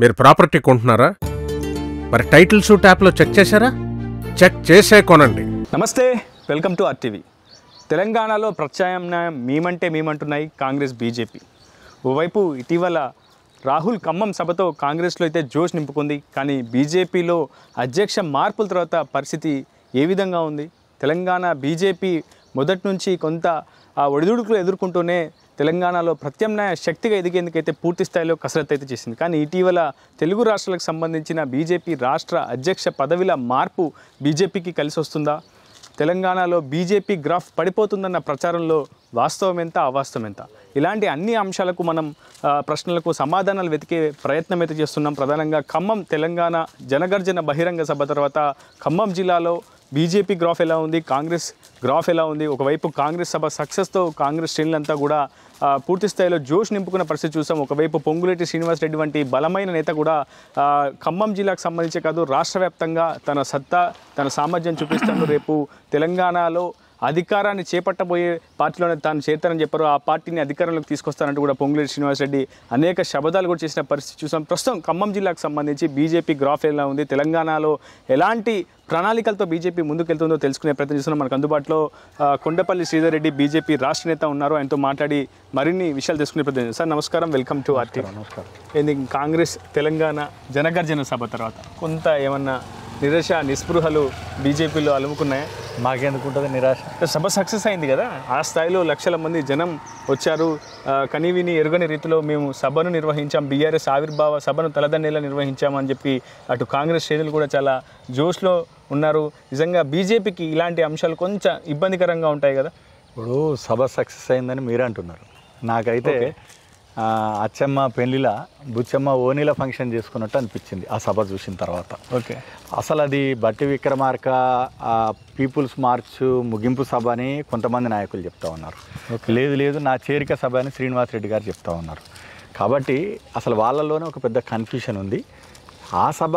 మీరు ప్రాపర్టీ కొంటున్నారా మరి టైటిల్స్ ట్యాప్లో చెక్ చేశారా చెక్ చేసే కొనండి నమస్తే వెల్కమ్ టు ఆర్టీవీ తెలంగాణలో ప్రత్యామ్నాయం మేమంటే మేమంటున్నాయి కాంగ్రెస్ బీజేపీ ఓవైపు ఇటీవల రాహుల్ ఖమ్మం సభతో కాంగ్రెస్లో అయితే జోష్ నింపుకుంది కానీ బీజేపీలో అధ్యక్ష మార్పుల తర్వాత పరిస్థితి ఏ విధంగా ఉంది తెలంగాణ బీజేపీ మొదటి నుంచి కొంత ఒడిదుడుకులు ఎదుర్కొంటూనే తెలంగాణలో ప్రత్యామ్నాయ శక్తిగా ఎదిగేందుకైతే పూర్తి స్థాయిలో కసరత్తు అయితే చేసింది కానీ ఇటీవల తెలుగు రాష్ట్రాలకు సంబంధించిన బీజేపీ రాష్ట్ర అధ్యక్ష పదవిల మార్పు బీజేపీకి కలిసి వస్తుందా తెలంగాణలో బీజేపీ గ్రాఫ్ పడిపోతుందన్న ప్రచారంలో వాస్తవం ఎంత అవాస్తవం ఎంత ఇలాంటి అన్ని అంశాలకు మనం ప్రశ్నలకు సమాధానాలు వెతికే ప్రయత్నం అయితే చేస్తున్నాం ప్రధానంగా ఖమ్మం తెలంగాణ జనగర్జన బహిరంగ సభ తర్వాత ఖమ్మం జిల్లాలో బీజేపీ గ్రాఫ్ ఎలా ఉంది కాంగ్రెస్ గ్రాఫ్ ఎలా ఉంది ఒకవైపు కాంగ్రెస్ సభ సక్సెస్తో కాంగ్రెస్ శ్రేణులంతా కూడా పూర్తి స్థాయిలో జోష్ నింపుకున్న పరిస్థితి చూసాం ఒకవైపు పొంగులేటి శ్రీనివాస్ రెడ్డి వంటి బలమైన నేత కూడా ఖమ్మం జిల్లాకు సంబంధించి కాదు రాష్ట్ర తన సత్తా తన సామర్థ్యం చూపిస్తాను రేపు తెలంగాణలో అధికారాన్ని చేపట్టబోయే పార్టీలోనే తాను చేరుతారని చెప్పారు ఆ పార్టీని అధికారంలోకి తీసుకొస్తానంటూ కూడా పొంగులేటి శ్రీనివాసరెడ్డి అనేక శబదాలు కూడా చేసిన పరిస్థితి చూసాం ప్రస్తుతం ఖమ్మం జిల్లాకు సంబంధించి బీజేపీ గ్రాఫ్ ఎలా ఉంది తెలంగాణలో ఎలాంటి ప్రణాళికలతో బీజేపీ ముందుకెళ్తుందో తెలుసుకునే ప్రయత్నం చేస్తున్నాం మనకు అందుబాటులో కొండపల్లి శ్రీధర్ రెడ్డి బీజేపీ రాష్ట్ర నేత ఉన్నారు ఆయనతో మాట్లాడి మరిన్ని విషయాలు తెలుసుకునే ప్రయత్నం సార్ నమస్కారం వెల్కమ్ టు ఆర్టీ నమస్కారం కాంగ్రెస్ తెలంగాణ జనగర్జన సభ తర్వాత కొంత ఏమన్నా నిరాశ నిస్పృహలు బీజేపీలో అలుముకున్నాయి ఉంటుంది నిరాశ సభ సక్సెస్ అయింది కదా ఆ స్థాయిలో లక్షల మంది జనం వచ్చారు కనివిని ఎరుగని రీతిలో మేము సభను నిర్వహించాం బీఆర్ఎస్ ఆవిర్భావ సభను తలదండేలా నిర్వహించామని చెప్పి అటు కాంగ్రెస్ శ్రేణులు కూడా చాలా జోష్లో ఉన్నారు నిజంగా బీజేపీకి ఇలాంటి అంశాలు కొంచెం ఇబ్బందికరంగా ఉంటాయి కదా ఇప్పుడు సభ సక్సెస్ అయిందని మీరు అంటున్నారు నాకైతే అచ్చమ్మ పెళ్లిల బుచ్చమ్మ ఓనీల ఫంక్షన్ చేసుకున్నట్టు అనిపించింది ఆ సభ చూసిన తర్వాత ఓకే అసలు అది బట్టి విక్రమార్క పీపుల్స్ మార్చ్ ముగింపు సభ అని కొంతమంది నాయకులు చెప్తా ఉన్నారు లేదు లేదు నా చేరిక సభ అని శ్రీనివాస్ రెడ్డి గారు చెప్తా ఉన్నారు కాబట్టి అసలు వాళ్ళలోనే ఒక పెద్ద కన్ఫ్యూషన్ ఉంది ఆ సభ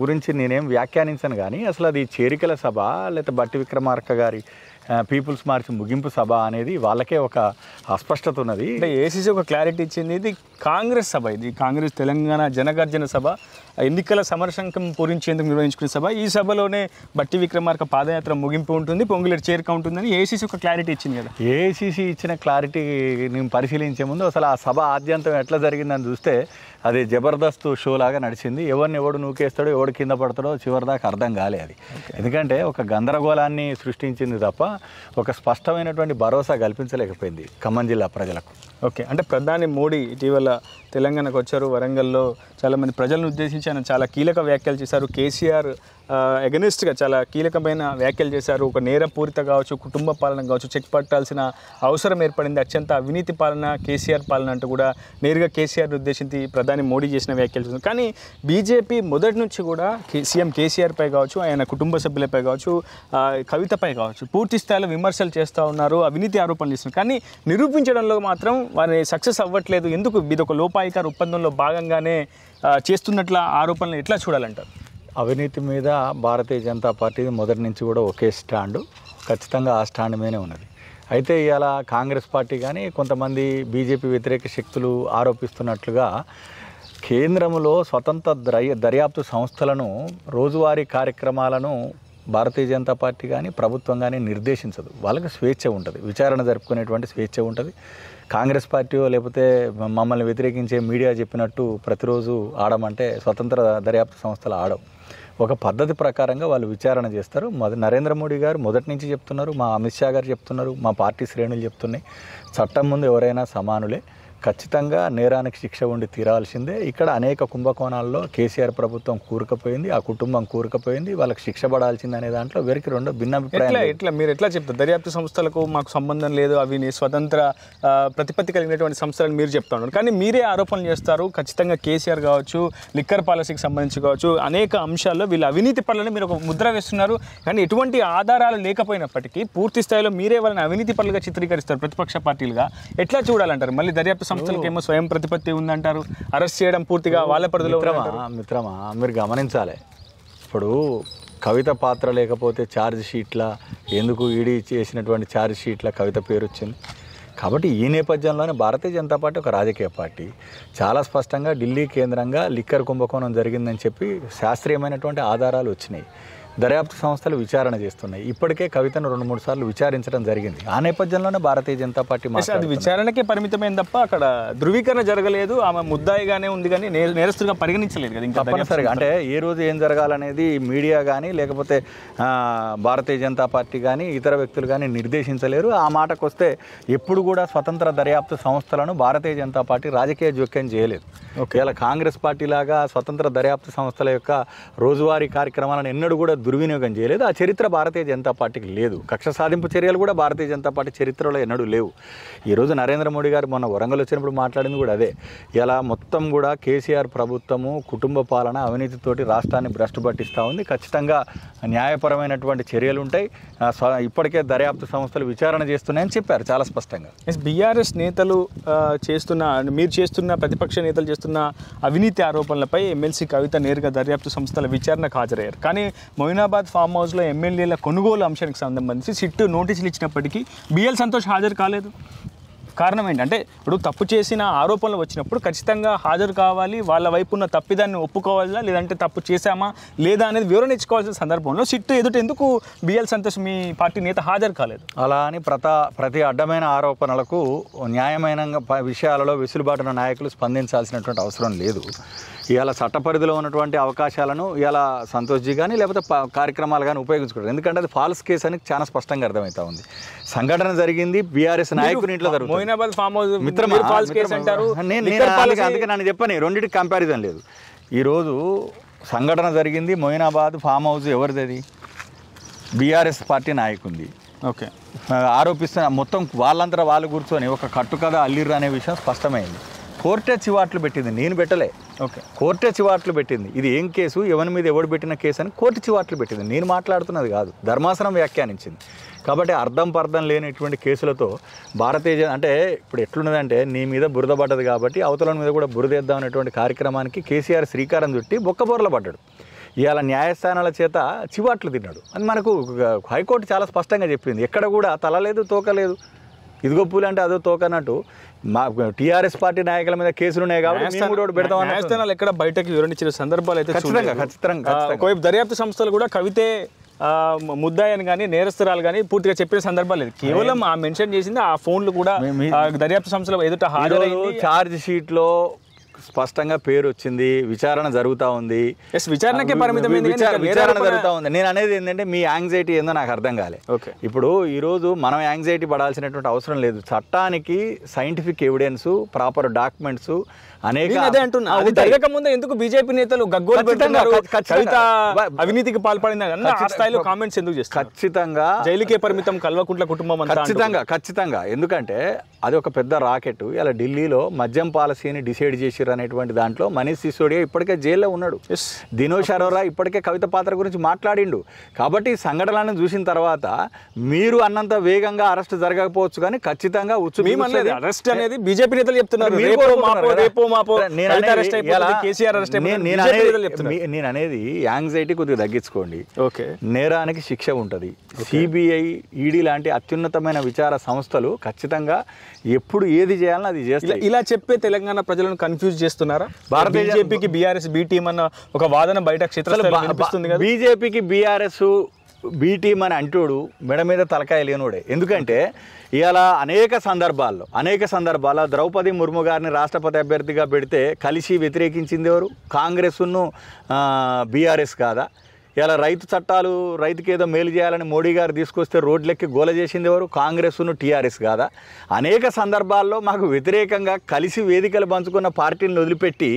గురించి నేనేం వ్యాఖ్యానించను కానీ అసలు అది చేరికల సభ లేకపోతే బట్టి విక్రమార్క గారి పీపుల్స్ మార్చ్ ముగింపు సభ అనేది వాళ్ళకే ఒక అస్పష్టత ఉన్నది అంటే ఏసీసీ ఒక క్లారిటీ ఇచ్చింది ఇది కాంగ్రెస్ సభ ఇది కాంగ్రెస్ తెలంగాణ జనగర్జన సభ ఎన్నికల సమరశంకం పూరించేందుకు నిర్వహించుకునే సభ ఈ సభలోనే బట్టి విక్రమార్క పాదయాత్ర ముగింపు ఉంటుంది పొంగులేరు చేరిక ఉంటుందని ఏసీసీ ఒక క్లారిటీ ఇచ్చింది కదా ఏసీసీ ఇచ్చిన క్లారిటీ నేను పరిశీలించే ముందు అసలు ఆ సభ ఆద్యంతం ఎట్లా జరిగిందని చూస్తే అది జబర్దస్త్ షో లాగా నడిచింది ఎవరిని ఎవడు నూకేస్తాడో ఎవడు కింద పడతాడో చివరిదాకా అర్థం కాలే అది ఎందుకంటే ఒక గందరగోళాన్ని సృష్టించింది తప్ప ఒక స్పష్టమైనటువంటి భరోసా కల్పించలేకపోయింది ఖమ్మం జిల్లా ప్రజలకు ఓకే అంటే ప్రధాని మోడీ ఇటీవల తెలంగాణకు వచ్చారు వరంగల్లో చాలామంది ప్రజలను ఉద్దేశించి ఆయన చాలా కీలక వ్యాఖ్యలు చేశారు కేసీఆర్ ఎగనిస్ట్గా చాలా కీలకమైన వ్యాఖ్యలు చేశారు ఒక పూరిత కావచ్చు కుటుంబ పాలన కావచ్చు చెక్ పట్టాల్సిన అవసరం ఏర్పడింది అత్యంత అవినీతి పాలన కేసీఆర్ పాలన అంటూ కూడా నేరుగా కేసీఆర్ ఉద్దేశించి ప్రధాని మోడీ చేసిన వ్యాఖ్యలు చేసింది కానీ బీజేపీ మొదటి నుంచి కూడా సీఎం కేసీఆర్పై కావచ్చు ఆయన కుటుంబ సభ్యులపై కావచ్చు కవితపై కావచ్చు పూర్తి స్థాయిలో విమర్శలు చేస్తూ ఉన్నారు అవినీతి ఆరోపణలు చేస్తున్నారు కానీ నిరూపించడంలో మాత్రం వారి సక్సెస్ అవ్వట్లేదు ఎందుకు ఇది ఒక లోపాయి సహాయకార ఒప్పందంలో భాగంగానే చేస్తున్నట్ల ఆరోపణలు ఎట్లా చూడాలంటారు అవినీతి మీద భారతీయ జనతా పార్టీ మొదటి నుంచి కూడా ఒకే స్టాండు ఖచ్చితంగా ఆ స్టాండ్ మీదనే ఉన్నది అయితే ఇలా కాంగ్రెస్ పార్టీ కానీ కొంతమంది బీజేపీ వ్యతిరేక శక్తులు ఆరోపిస్తున్నట్లుగా కేంద్రంలో స్వతంత్ర ద్రయ దర్యాప్తు సంస్థలను రోజువారీ కార్యక్రమాలను భారతీయ జనతా పార్టీ కానీ ప్రభుత్వం కానీ నిర్దేశించదు వాళ్ళకి స్వేచ్ఛ ఉంటుంది విచారణ జరుపుకునేటువంటి స్వేచ్ఛ ఉంటుంది కాంగ్రెస్ పార్టీ లేకపోతే మమ్మల్ని వ్యతిరేకించే మీడియా చెప్పినట్టు ప్రతిరోజు ఆడమంటే స్వతంత్ర దర్యాప్తు సంస్థలు ఆడవు ఒక పద్ధతి ప్రకారంగా వాళ్ళు విచారణ చేస్తారు నరేంద్ర మోడీ గారు మొదటి నుంచి చెప్తున్నారు మా అమిత్ షా గారు చెప్తున్నారు మా పార్టీ శ్రేణులు చెప్తున్నాయి చట్టం ముందు ఎవరైనా సమానులే ఖచ్చితంగా నేరానికి శిక్ష ఉండి తీరాల్సిందే ఇక్కడ అనేక కుంభకోణాల్లో కేసీఆర్ ప్రభుత్వం కూరుకుపోయింది ఆ కుటుంబం కూరుకుపోయింది వాళ్ళకి శిక్ష పడాల్సింది అనే దాంట్లో వెరికి రెండు భిన్న ఎట్లా ఎట్లా మీరు ఎట్లా చెప్తారు దర్యాప్తు సంస్థలకు మాకు సంబంధం లేదు అవి స్వతంత్ర ప్రతిపత్తి కలిగినటువంటి సంస్థలను మీరు చెప్తా ఉన్నారు కానీ మీరే ఆరోపణలు చేస్తారు ఖచ్చితంగా కేసీఆర్ కావచ్చు లిక్కర్ పాలసీకి సంబంధించి కావచ్చు అనేక అంశాల్లో వీళ్ళు అవినీతి పనులను మీరు ఒక ముద్ర వేస్తున్నారు కానీ ఎటువంటి ఆధారాలు లేకపోయినప్పటికీ పూర్తి స్థాయిలో మీరే వాళ్ళని అవినీతి పనులుగా చిత్రీకరిస్తారు ప్రతిపక్ష పార్టీలుగా ఎట్లా చూడాలంటారు మళ్ళీ దర్యాప్తు సంస్థలకేమో స్వయం ప్రతిపత్తి ఉందంటారు అరెస్ట్ చేయడం పూర్తిగా వాళ్ళ పరిధిలో మిత్రమా మీరు గమనించాలి ఇప్పుడు కవిత పాత్ర లేకపోతే ఛార్జ్ షీట్ల ఎందుకు ఈడీ చేసినటువంటి ఛార్జ్ షీట్ల కవిత పేరు వచ్చింది కాబట్టి ఈ నేపథ్యంలోనే భారతీయ జనతా పార్టీ ఒక రాజకీయ పార్టీ చాలా స్పష్టంగా ఢిల్లీ కేంద్రంగా లిక్కర్ కుంభకోణం జరిగిందని చెప్పి శాస్త్రీయమైనటువంటి ఆధారాలు వచ్చినాయి దర్యాప్తు సంస్థలు విచారణ చేస్తున్నాయి ఇప్పటికే కవితను రెండు మూడు సార్లు విచారించడం జరిగింది ఆ నేపథ్యంలోనే భారతీయ జనతా పార్టీ అది విచారణకే పరిమితమైన తప్ప అక్కడ ధృవీకరణ జరగలేదు ఆమె ముద్దాయిగానే ఉంది కానీ నేరస్తుగా పరిగణించలేదు కదా ఇంకా తప్పనిసరిగా అంటే ఏ రోజు ఏం జరగాలనేది మీడియా కానీ లేకపోతే భారతీయ జనతా పార్టీ కానీ ఇతర వ్యక్తులు కానీ నిర్దేశించలేరు ఆ మాటకు వస్తే ఎప్పుడు కూడా స్వతంత్ర దర్యాప్తు సంస్థలను భారతీయ జనతా పార్టీ రాజకీయ జోక్యం చేయలేదు ఇలా కాంగ్రెస్ పార్టీ లాగా స్వతంత్ర దర్యాప్తు సంస్థల యొక్క రోజువారీ కార్యక్రమాలను ఎన్నడూ కూడా దుర్వినియోగం చేయలేదు ఆ చరిత్ర భారతీయ జనతా పార్టీకి లేదు కక్ష సాధింపు చర్యలు కూడా భారతీయ జనతా పార్టీ చరిత్రలో ఎన్నడూ లేవు ఈరోజు నరేంద్ర మోడీ గారు మొన్న వరంగల్ వచ్చినప్పుడు మాట్లాడింది కూడా అదే ఇలా మొత్తం కూడా కేసీఆర్ ప్రభుత్వము కుటుంబ పాలన అవినీతితోటి రాష్ట్రాన్ని భ్రష్టు పట్టిస్తూ ఉంది ఖచ్చితంగా న్యాయపరమైనటువంటి చర్యలు ఉంటాయి ఇప్పటికే దర్యాప్తు సంస్థలు విచారణ చేస్తున్నాయని చెప్పారు చాలా స్పష్టంగా బీఆర్ఎస్ నేతలు చేస్తున్న మీరు చేస్తున్న ప్రతిపక్ష నేతలు చేస్తున్న అవినీతి ఆరోపణలపై ఎమ్మెల్సీ కవిత నేరుగా దర్యాప్తు సంస్థల విచారణకు హాజరయ్యారు కానీ ఆదినాబాద్ ఫామ్ హౌస్లో ఎమ్మెల్యేల కొనుగోలు అంశానికి సంబంధించి సిట్టు నోటీసులు ఇచ్చినప్పటికీ బిఎల్ సంతోష్ హాజరు కాలేదు కారణం ఏంటంటే ఇప్పుడు తప్పు చేసిన ఆరోపణలు వచ్చినప్పుడు ఖచ్చితంగా హాజరు కావాలి వాళ్ళ వైపు ఉన్న తప్పిదాన్ని ఒప్పుకోవాలా లేదంటే తప్పు చేశామా లేదా అనేది వివరణ ఇచ్చుకోవాల్సిన సందర్భంలో సిట్టు ఎదుట ఎందుకు బిఎల్ సంతోష్ మీ పార్టీ నేత హాజరు కాలేదు అలా అని ప్రత ప్రతి అడ్డమైన ఆరోపణలకు న్యాయమైన విషయాలలో వెసులుబాటున నాయకులు స్పందించాల్సినటువంటి అవసరం లేదు ఇవాళ పరిధిలో ఉన్నటువంటి అవకాశాలను ఇవాళ సంతోష్జీ కానీ లేకపోతే కార్యక్రమాలు కానీ ఉపయోగించుకోవడం ఎందుకంటే అది ఫాల్స్ కేసు అని చాలా స్పష్టంగా అర్థమవుతా ఉంది సంఘటన జరిగింది బీఆర్ఎస్ నాయకుని ఇంట్లో Moinabad farm house false case అంటారు అందుకే నన్ను చెప్పని రెండింటి కంపారిజన్ లేదు ఈరోజు సంఘటన జరిగింది మోయినాబాద్ ఫామ్ హౌస్ ఎవరిది అది బీఆర్ఎస్ పార్టీ నాయకుంది ఓకే ఆరోపిస్తున్న మొత్తం వాళ్ళంతా వాళ్ళు కూర్చొని ఒక కట్టుకథ అల్లిర్రు అనే విషయం స్పష్టమైంది కోర్టే చివాట్లు పెట్టింది నేను పెట్టలే ఓకే కోర్టే చివాట్లు పెట్టింది ఇది ఏం కేసు ఎవరి మీద ఎవడు పెట్టిన కేసు అని కోర్టు చివాట్లు పెట్టింది నేను మాట్లాడుతున్నది కాదు ధర్మాసనం వ్యాఖ్యానించింది కాబట్టి అర్థం పర్థం లేనిటువంటి కేసులతో భారతీయ అంటే ఇప్పుడు ఎట్లున్నదంటే నీ మీద బురద పడ్డది కాబట్టి అవతల మీద కూడా బురదేద్దాం అనేటువంటి కార్యక్రమానికి కేసీఆర్ శ్రీకారం చుట్టి బొక్కబోర్ల పడ్డాడు ఇవాళ న్యాయస్థానాల చేత చివాట్లు తిన్నాడు అని మనకు హైకోర్టు చాలా స్పష్టంగా చెప్పింది ఎక్కడ కూడా తల లేదు తోక లేదు ఇదిగో పూలు అంటే అదో తోకనట్టు మా టీఆర్ఎస్ పార్టీ నాయకుల మీద కేసులు ఉన్నాయి కాబట్టి ఎక్కడ బయటకు వివరించిన సందర్భాలు అయితే ఖచ్చితంగా ఖచ్చితంగా ఒకవైపు దర్యాప్తు సంస్థలు కూడా కవితే ముద్దాయని కానీ నేరస్తురాలు కానీ పూర్తిగా చెప్పిన సందర్భం లేదు కేవలం ఆ మెన్షన్ చేసింది ఆ ఫోన్లు కూడా దర్యాప్తు సంస్థల ఎదుట హాజరు ఛార్జ్ షీట్ లో స్పష్టంగా పేరు వచ్చింది విచారణ జరుగుతూ ఉంది విచారణకే పరిమితం విచారణ జరుగుతూ ఉంది నేను అనేది ఏంటంటే మీ యాంగ్జైటీ ఏందో నాకు అర్థం కాలే ఓకే ఇప్పుడు ఈరోజు మనం యాంగ్జైటీ పడాల్సినటువంటి అవసరం లేదు చట్టానికి సైంటిఫిక్ ఎవిడెన్స్ ప్రాపర్ డాక్యుమెంట్స్ అనేక అదే అంటున్నారు జరగక ముందు ఎందుకు బీజేపీ నేతలు గగ్గోలు పెడుతున్నారు కవిత అవినీతికి పాల్పడింది ఆ స్థాయిలో కామెంట్స్ ఎందుకు చేస్తారు ఖచ్చితంగా జైలుకే పరిమితం కల్వకుంట్ల కుటుంబం ఖచ్చితంగా ఖచ్చితంగా ఎందుకంటే అది ఒక పెద్ద రాకెట్ ఇలా ఢిల్లీలో మద్యం పాలసీని డిసైడ్ చేసిరు అనేటువంటి దాంట్లో మనీష్ సిసోడియా ఇప్పటికే జైల్లో ఉన్నాడు దినోష్ అరోరా ఇప్పటికే కవిత పాత్ర గురించి మాట్లాడిండు కాబట్టి సంఘటనలను చూసిన తర్వాత మీరు అన్నంత వేగంగా అరెస్ట్ జరగకపోవచ్చు కానీ ఖచ్చితంగా ఉచ్చు అరెస్ట్ అనేది బీజేపీ నేతలు చెప్తున్నారు రేపు నేను అనేది యాంగ్జైటీ కొద్దిగా తగ్గించుకోండి ఓకే నేరానికి శిక్ష ఉంటుంది సిబిఐ ఈడీ లాంటి అత్యున్నతమైన విచార సంస్థలు ఖచ్చితంగా ఎప్పుడు ఏది చేయాలని అది చేస్తాయి ఇలా చెప్పే తెలంగాణ ప్రజలను కన్ఫ్యూజ్ చేస్తున్నారా భారత బీజేపీకి బీఆర్ఎస్ బీటీఎం అన్న ఒక వాదన బయట క్షేత్రాలు బీజేపీకి బీఆర్ఎస్ బీటీం అని అంటోడు మెడ మీద తలకాయ లేనోడే ఎందుకంటే ఇవాళ అనేక సందర్భాల్లో అనేక సందర్భాల్లో ద్రౌపది ముర్ము గారిని రాష్ట్రపతి అభ్యర్థిగా పెడితే కలిసి వ్యతిరేకించింది ఎవరు కాంగ్రెస్ను బీఆర్ఎస్ కాదా ఇలా రైతు చట్టాలు రైతుకి ఏదో మేలు చేయాలని మోడీ గారు తీసుకొస్తే రోడ్లెక్కి గోల చేసింది ఎవరు కాంగ్రెస్ను టీఆర్ఎస్ కాదా అనేక సందర్భాల్లో మాకు వ్యతిరేకంగా కలిసి వేదికలు పంచుకున్న పార్టీలను వదిలిపెట్టి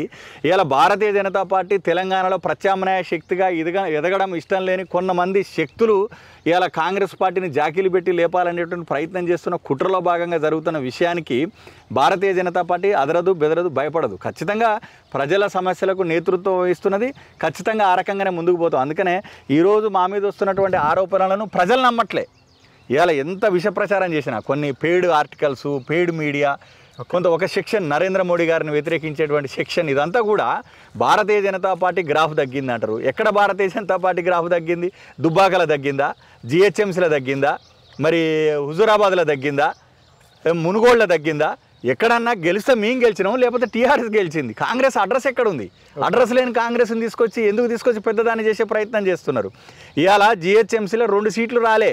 ఇలా భారతీయ జనతా పార్టీ తెలంగాణలో ప్రత్యామ్నాయ శక్తిగా ఎదగ ఎదగడం ఇష్టం లేని కొంతమంది శక్తులు ఇలా కాంగ్రెస్ పార్టీని జాకీలు పెట్టి లేపాలనేటువంటి ప్రయత్నం చేస్తున్న కుట్రలో భాగంగా జరుగుతున్న విషయానికి భారతీయ జనతా పార్టీ అదరదు బెదరదు భయపడదు ఖచ్చితంగా ప్రజల సమస్యలకు నేతృత్వం వహిస్తున్నది ఖచ్చితంగా ఆ రకంగానే ముందుకు పోతాం అందుకనే ఈరోజు మా మీద వస్తున్నటువంటి ఆరోపణలను ప్రజలు నమ్మట్లే ఇవాళ ఎంత విష ప్రచారం చేసినా కొన్ని పెయిడ్ ఆర్టికల్స్ పెయిడ్ మీడియా కొంత ఒక సెక్షన్ నరేంద్ర మోడీ గారిని వ్యతిరేకించేటువంటి సెక్షన్ ఇదంతా కూడా భారతీయ జనతా పార్టీ గ్రాఫ్ తగ్గింది అంటారు ఎక్కడ భారతీయ జనతా పార్టీ గ్రాఫ్ తగ్గింది దుబ్బాకల తగ్గిందా జిహెచ్ఎంసీల తగ్గిందా మరి హుజురాబాద్లో తగ్గిందా మునుగోళ్ళ తగ్గిందా ఎక్కడన్నా గెలిస్తే మేము గెలిచినాం లేకపోతే టీఆర్ఎస్ గెలిచింది కాంగ్రెస్ అడ్రస్ ఎక్కడ ఉంది అడ్రస్ లేని కాంగ్రెస్ని తీసుకొచ్చి ఎందుకు తీసుకొచ్చి పెద్దదాన్ని చేసే ప్రయత్నం చేస్తున్నారు ఇవాళ జిహెచ్ఎంసీలో రెండు సీట్లు రాలే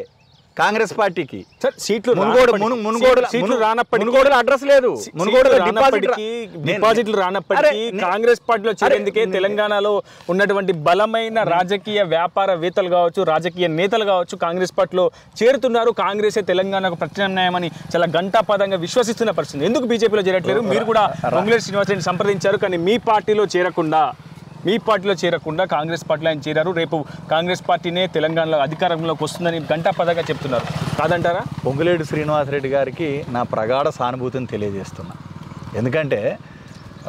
కాంగ్రెస్ పార్టీకి సీట్లు సీట్లు రానప్పటి అడ్రస్ లేదు డిపాజిట్లు రానప్పటికీ కాంగ్రెస్ పార్టీలో చేరేందుకే తెలంగాణలో ఉన్నటువంటి బలమైన రాజకీయ వ్యాపారవేత్తలు కావచ్చు రాజకీయ నేతలు కావచ్చు కాంగ్రెస్ పార్టీలో చేరుతున్నారు కాంగ్రెసే తెలంగాణకు ప్రత్యామ్నాయమని చాలా గంటాపదంగా విశ్వసిస్తున్న పరిస్థితి ఎందుకు బీజేపీలో చేరట్లేదు మీరు కూడా పొంగులేరు శ్రీనివాసరెడ్డి సంప్రదించారు కానీ మీ పార్టీలో చేరకుండా మీ పార్టీలో చేరకుండా కాంగ్రెస్ పార్టీలో ఆయన చేరారు రేపు కాంగ్రెస్ పార్టీనే తెలంగాణలో అధికారంలోకి వస్తుందని గంటా పదగా చెప్తున్నారు కాదంటారా పొంగులేడు శ్రీనివాసరెడ్డి గారికి నా ప్రగాఢ సానుభూతిని తెలియజేస్తున్నా ఎందుకంటే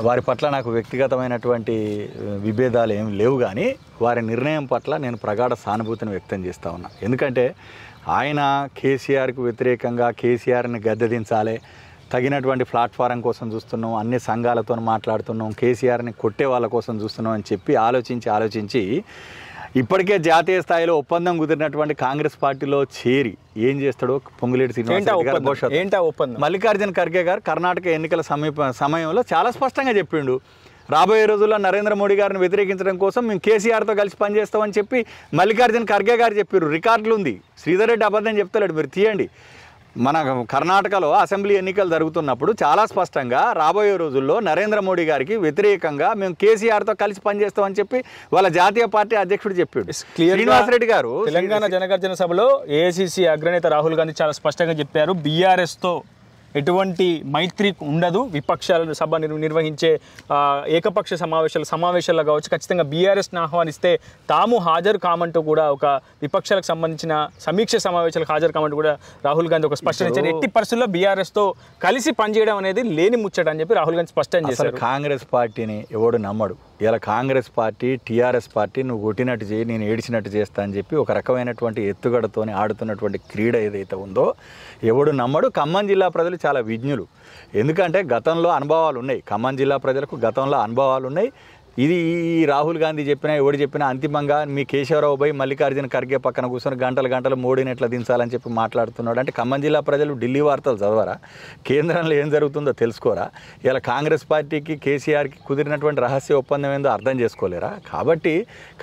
వారి పట్ల నాకు వ్యక్తిగతమైనటువంటి విభేదాలు ఏమి లేవు కానీ వారి నిర్ణయం పట్ల నేను ప్రగాఢ సానుభూతిని వ్యక్తం చేస్తూ ఉన్నా ఎందుకంటే ఆయన కేసీఆర్కు వ్యతిరేకంగా కేసీఆర్ని గద్దెదించాలి తగినటువంటి ప్లాట్ఫారం కోసం చూస్తున్నాం అన్ని సంఘాలతో మాట్లాడుతున్నాం కేసీఆర్ని కొట్టే వాళ్ళ కోసం చూస్తున్నాం అని చెప్పి ఆలోచించి ఆలోచించి ఇప్పటికే జాతీయ స్థాయిలో ఒప్పందం కుదిరినటువంటి కాంగ్రెస్ పార్టీలో చేరి ఏం చేస్తాడో పొంగులేటి శ్రీనివాస మల్లికార్జున ఖర్గే గారు కర్ణాటక ఎన్నికల సమీప సమయంలో చాలా స్పష్టంగా చెప్పిండు రాబోయే రోజుల్లో నరేంద్ర మోడీ గారిని వ్యతిరేకించడం కోసం మేము కేసీఆర్తో కలిసి పనిచేస్తామని చెప్పి మల్లికార్జున ఖర్గే గారు చెప్పారు రికార్డులు ఉంది శ్రీధర్ రెడ్డి అబద్ధం చెప్తలేడు మీరు తీయండి మన కర్ణాటకలో అసెంబ్లీ ఎన్నికలు జరుగుతున్నప్పుడు చాలా స్పష్టంగా రాబోయే రోజుల్లో నరేంద్ర మోడీ గారికి వ్యతిరేకంగా మేము కేసీఆర్తో కలిసి పనిచేస్తామని చెప్పి వాళ్ళ జాతీయ పార్టీ అధ్యక్షుడు చెప్పాడు శ్రీనివాసరెడ్డి గారు తెలంగాణ జనగర్జన సభలో ఏఐసిసి అగ్రనేత రాహుల్ గాంధీ చాలా స్పష్టంగా చెప్పారు బీఆర్ఎస్తో ఎటువంటి మైత్రి ఉండదు విపక్షాల సభ నిర్వహించే ఏకపక్ష సమావేశాలు సమావేశాల్లో కావచ్చు ఖచ్చితంగా బీఆర్ఎస్ని ఆహ్వానిస్తే తాము హాజరు కామంటూ కూడా ఒక విపక్షాలకు సంబంధించిన సమీక్ష సమావేశాలకు హాజరు కామంటూ కూడా రాహుల్ గాంధీ ఒక స్పష్టం ఇచ్చారు ఎట్టి పరిస్థితుల్లో బీఆర్ఎస్తో కలిసి పనిచేయడం అనేది లేని ముచ్చట అని చెప్పి రాహుల్ గాంధీ స్పష్టం చేశారు కాంగ్రెస్ పార్టీని ఎవడు నమ్మడు ఇలా కాంగ్రెస్ పార్టీ టీఆర్ఎస్ పార్టీ నువ్వు కొట్టినట్టు చేయి నేను ఏడిచినట్టు చేస్తా అని చెప్పి ఒక రకమైనటువంటి ఎత్తుగడతోని ఆడుతున్నటువంటి క్రీడ ఏదైతే ఉందో ఎవడు నమ్మడు ఖమ్మం జిల్లా ప్రజలు చాలా విజ్ఞులు ఎందుకంటే గతంలో అనుభవాలు ఉన్నాయి ఖమ్మం జిల్లా ప్రజలకు గతంలో అనుభవాలు ఉన్నాయి ఇది ఈ రాహుల్ గాంధీ చెప్పినా ఎవడు చెప్పినా అంతిమంగా మీ కేశవరావు పోయి మల్లికార్జున ఖర్గే పక్కన కూర్చొని గంటలు గంటలు మోడీని ఎట్లా దించాలని చెప్పి మాట్లాడుతున్నాడు అంటే ఖమ్మం జిల్లా ప్రజలు ఢిల్లీ వార్తలు చదవరా కేంద్రంలో ఏం జరుగుతుందో తెలుసుకోరా ఇలా కాంగ్రెస్ పార్టీకి కేసీఆర్కి కుదిరినటువంటి రహస్య ఒప్పందం ఏందో అర్థం చేసుకోలేరా కాబట్టి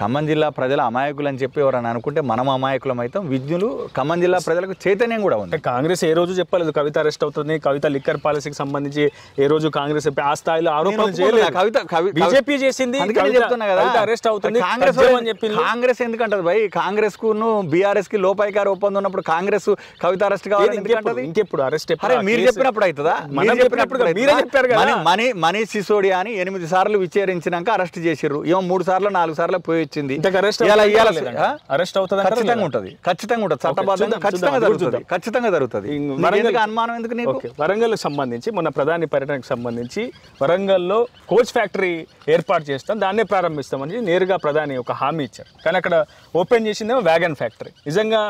ఖమ్మం జిల్లా ప్రజల అమాయకులు అని చెప్పి ఎవరైనా అనుకుంటే మనం అమాయకులం అయితే విజ్ఞులు ఖమ్మం జిల్లా ప్రజలకు చైతన్యం కూడా ఉంది కాంగ్రెస్ ఏ రోజు చెప్పలేదు కవిత అరెస్ట్ అవుతుంది కవిత లిక్కర్ పాలసీకి సంబంధించి ఏ రోజు కాంగ్రెస్ ఆ స్థాయిలో ఆరోపణలు చేయలేదు కవిత బీజేపీ చేసి వచ్చింది అరెస్ట్ అవుతుంది కాంగ్రెస్ కాంగ్రెస్ ఎందుకంటది భయ్ కాంగ్రెస్ కు బీఆర్ఎస్ కి లోపాయికారి ఒప్పందం ఉన్నప్పుడు కాంగ్రెస్ కవిత అరెస్ట్ కావాలి ఇంకెప్పుడు అరెస్ట్ మీరు చెప్పినప్పుడు అవుతుందా మీరు చెప్పినప్పుడు మీరే చెప్పారు కదా మనీ మనీష్ సిసోడియా అని ఎనిమిది సార్లు విచారించినాక అరెస్ట్ చేసిర్రు ఏమో మూడు సార్లు నాలుగు సార్లు పోయి వచ్చింది అరెస్ట్ అరెస్ట్ అవుతుంది ఖచ్చితంగా ఉంటది ఖచ్చితంగా ఉంటది చట్టబద్ధం ఖచ్చితంగా జరుగుతుంది ఖచ్చితంగా జరుగుతుంది అనుమానం ఎందుకు నీకు వరంగల్ సంబంధించి మన ప్రధాని పర్యటనకు సంబంధించి వరంగల్లో కోచ్ ఫ్యాక్టరీ ఏర్పాటు చేస్తాం దాన్నే ప్రారంభిస్తామని నేరుగా ప్రధాని ఒక హామీ ఇచ్చారు కానీ అక్కడ ఓపెన్ చేసిందేమో వ్యాగన్ ఫ్యాక్టరీ నిజంగా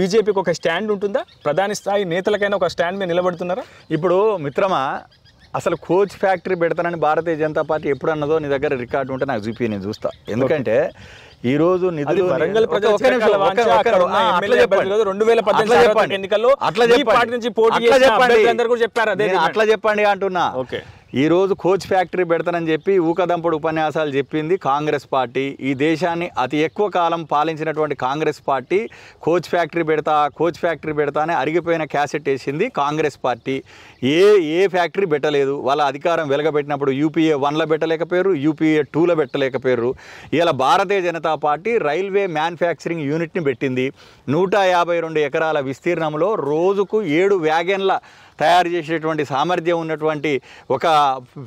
బీజేపీకి ఒక స్టాండ్ ఉంటుందా ప్రధాని స్థాయి నేతలకైనా ఒక స్టాండ్ మీద నిలబడుతున్నారా ఇప్పుడు మిత్రమా అసలు కోచ్ ఫ్యాక్టరీ పెడతానని భారతీయ జనతా పార్టీ ఎప్పుడు అన్నదో నీ దగ్గర రికార్డు ఉంటే నాకు చూపి నేను చూస్తా ఎందుకంటే ఈ రోజు నిధులు వరంగల్ ఎన్నికల్లో అట్లా చెప్పండి అట్లా చెప్పండి అంటున్నా ఈరోజు కోచ్ ఫ్యాక్టరీ పెడతానని చెప్పి ఊకదంపడు ఉపన్యాసాలు చెప్పింది కాంగ్రెస్ పార్టీ ఈ దేశాన్ని అతి ఎక్కువ కాలం పాలించినటువంటి కాంగ్రెస్ పార్టీ కోచ్ ఫ్యాక్టరీ పెడతా కోచ్ ఫ్యాక్టరీ పెడతానే అరిగిపోయిన క్యాసెట్ వేసింది కాంగ్రెస్ పార్టీ ఏ ఏ ఫ్యాక్టరీ పెట్టలేదు వాళ్ళ అధికారం వెలగబెట్టినప్పుడు యూపీఏ వన్లో పెట్టలేకపోయారు యూపీఏ టూలో పెట్టలేకపోయారు ఇలా Bharatiya Janata party railway manufacturing యూనిట్ని పెట్టింది నూట యాభై రెండు ఎకరాల విస్తీర్ణంలో రోజుకు ఏడు వ్యాగన్ల తయారు చేసేటువంటి సామర్థ్యం ఉన్నటువంటి ఒక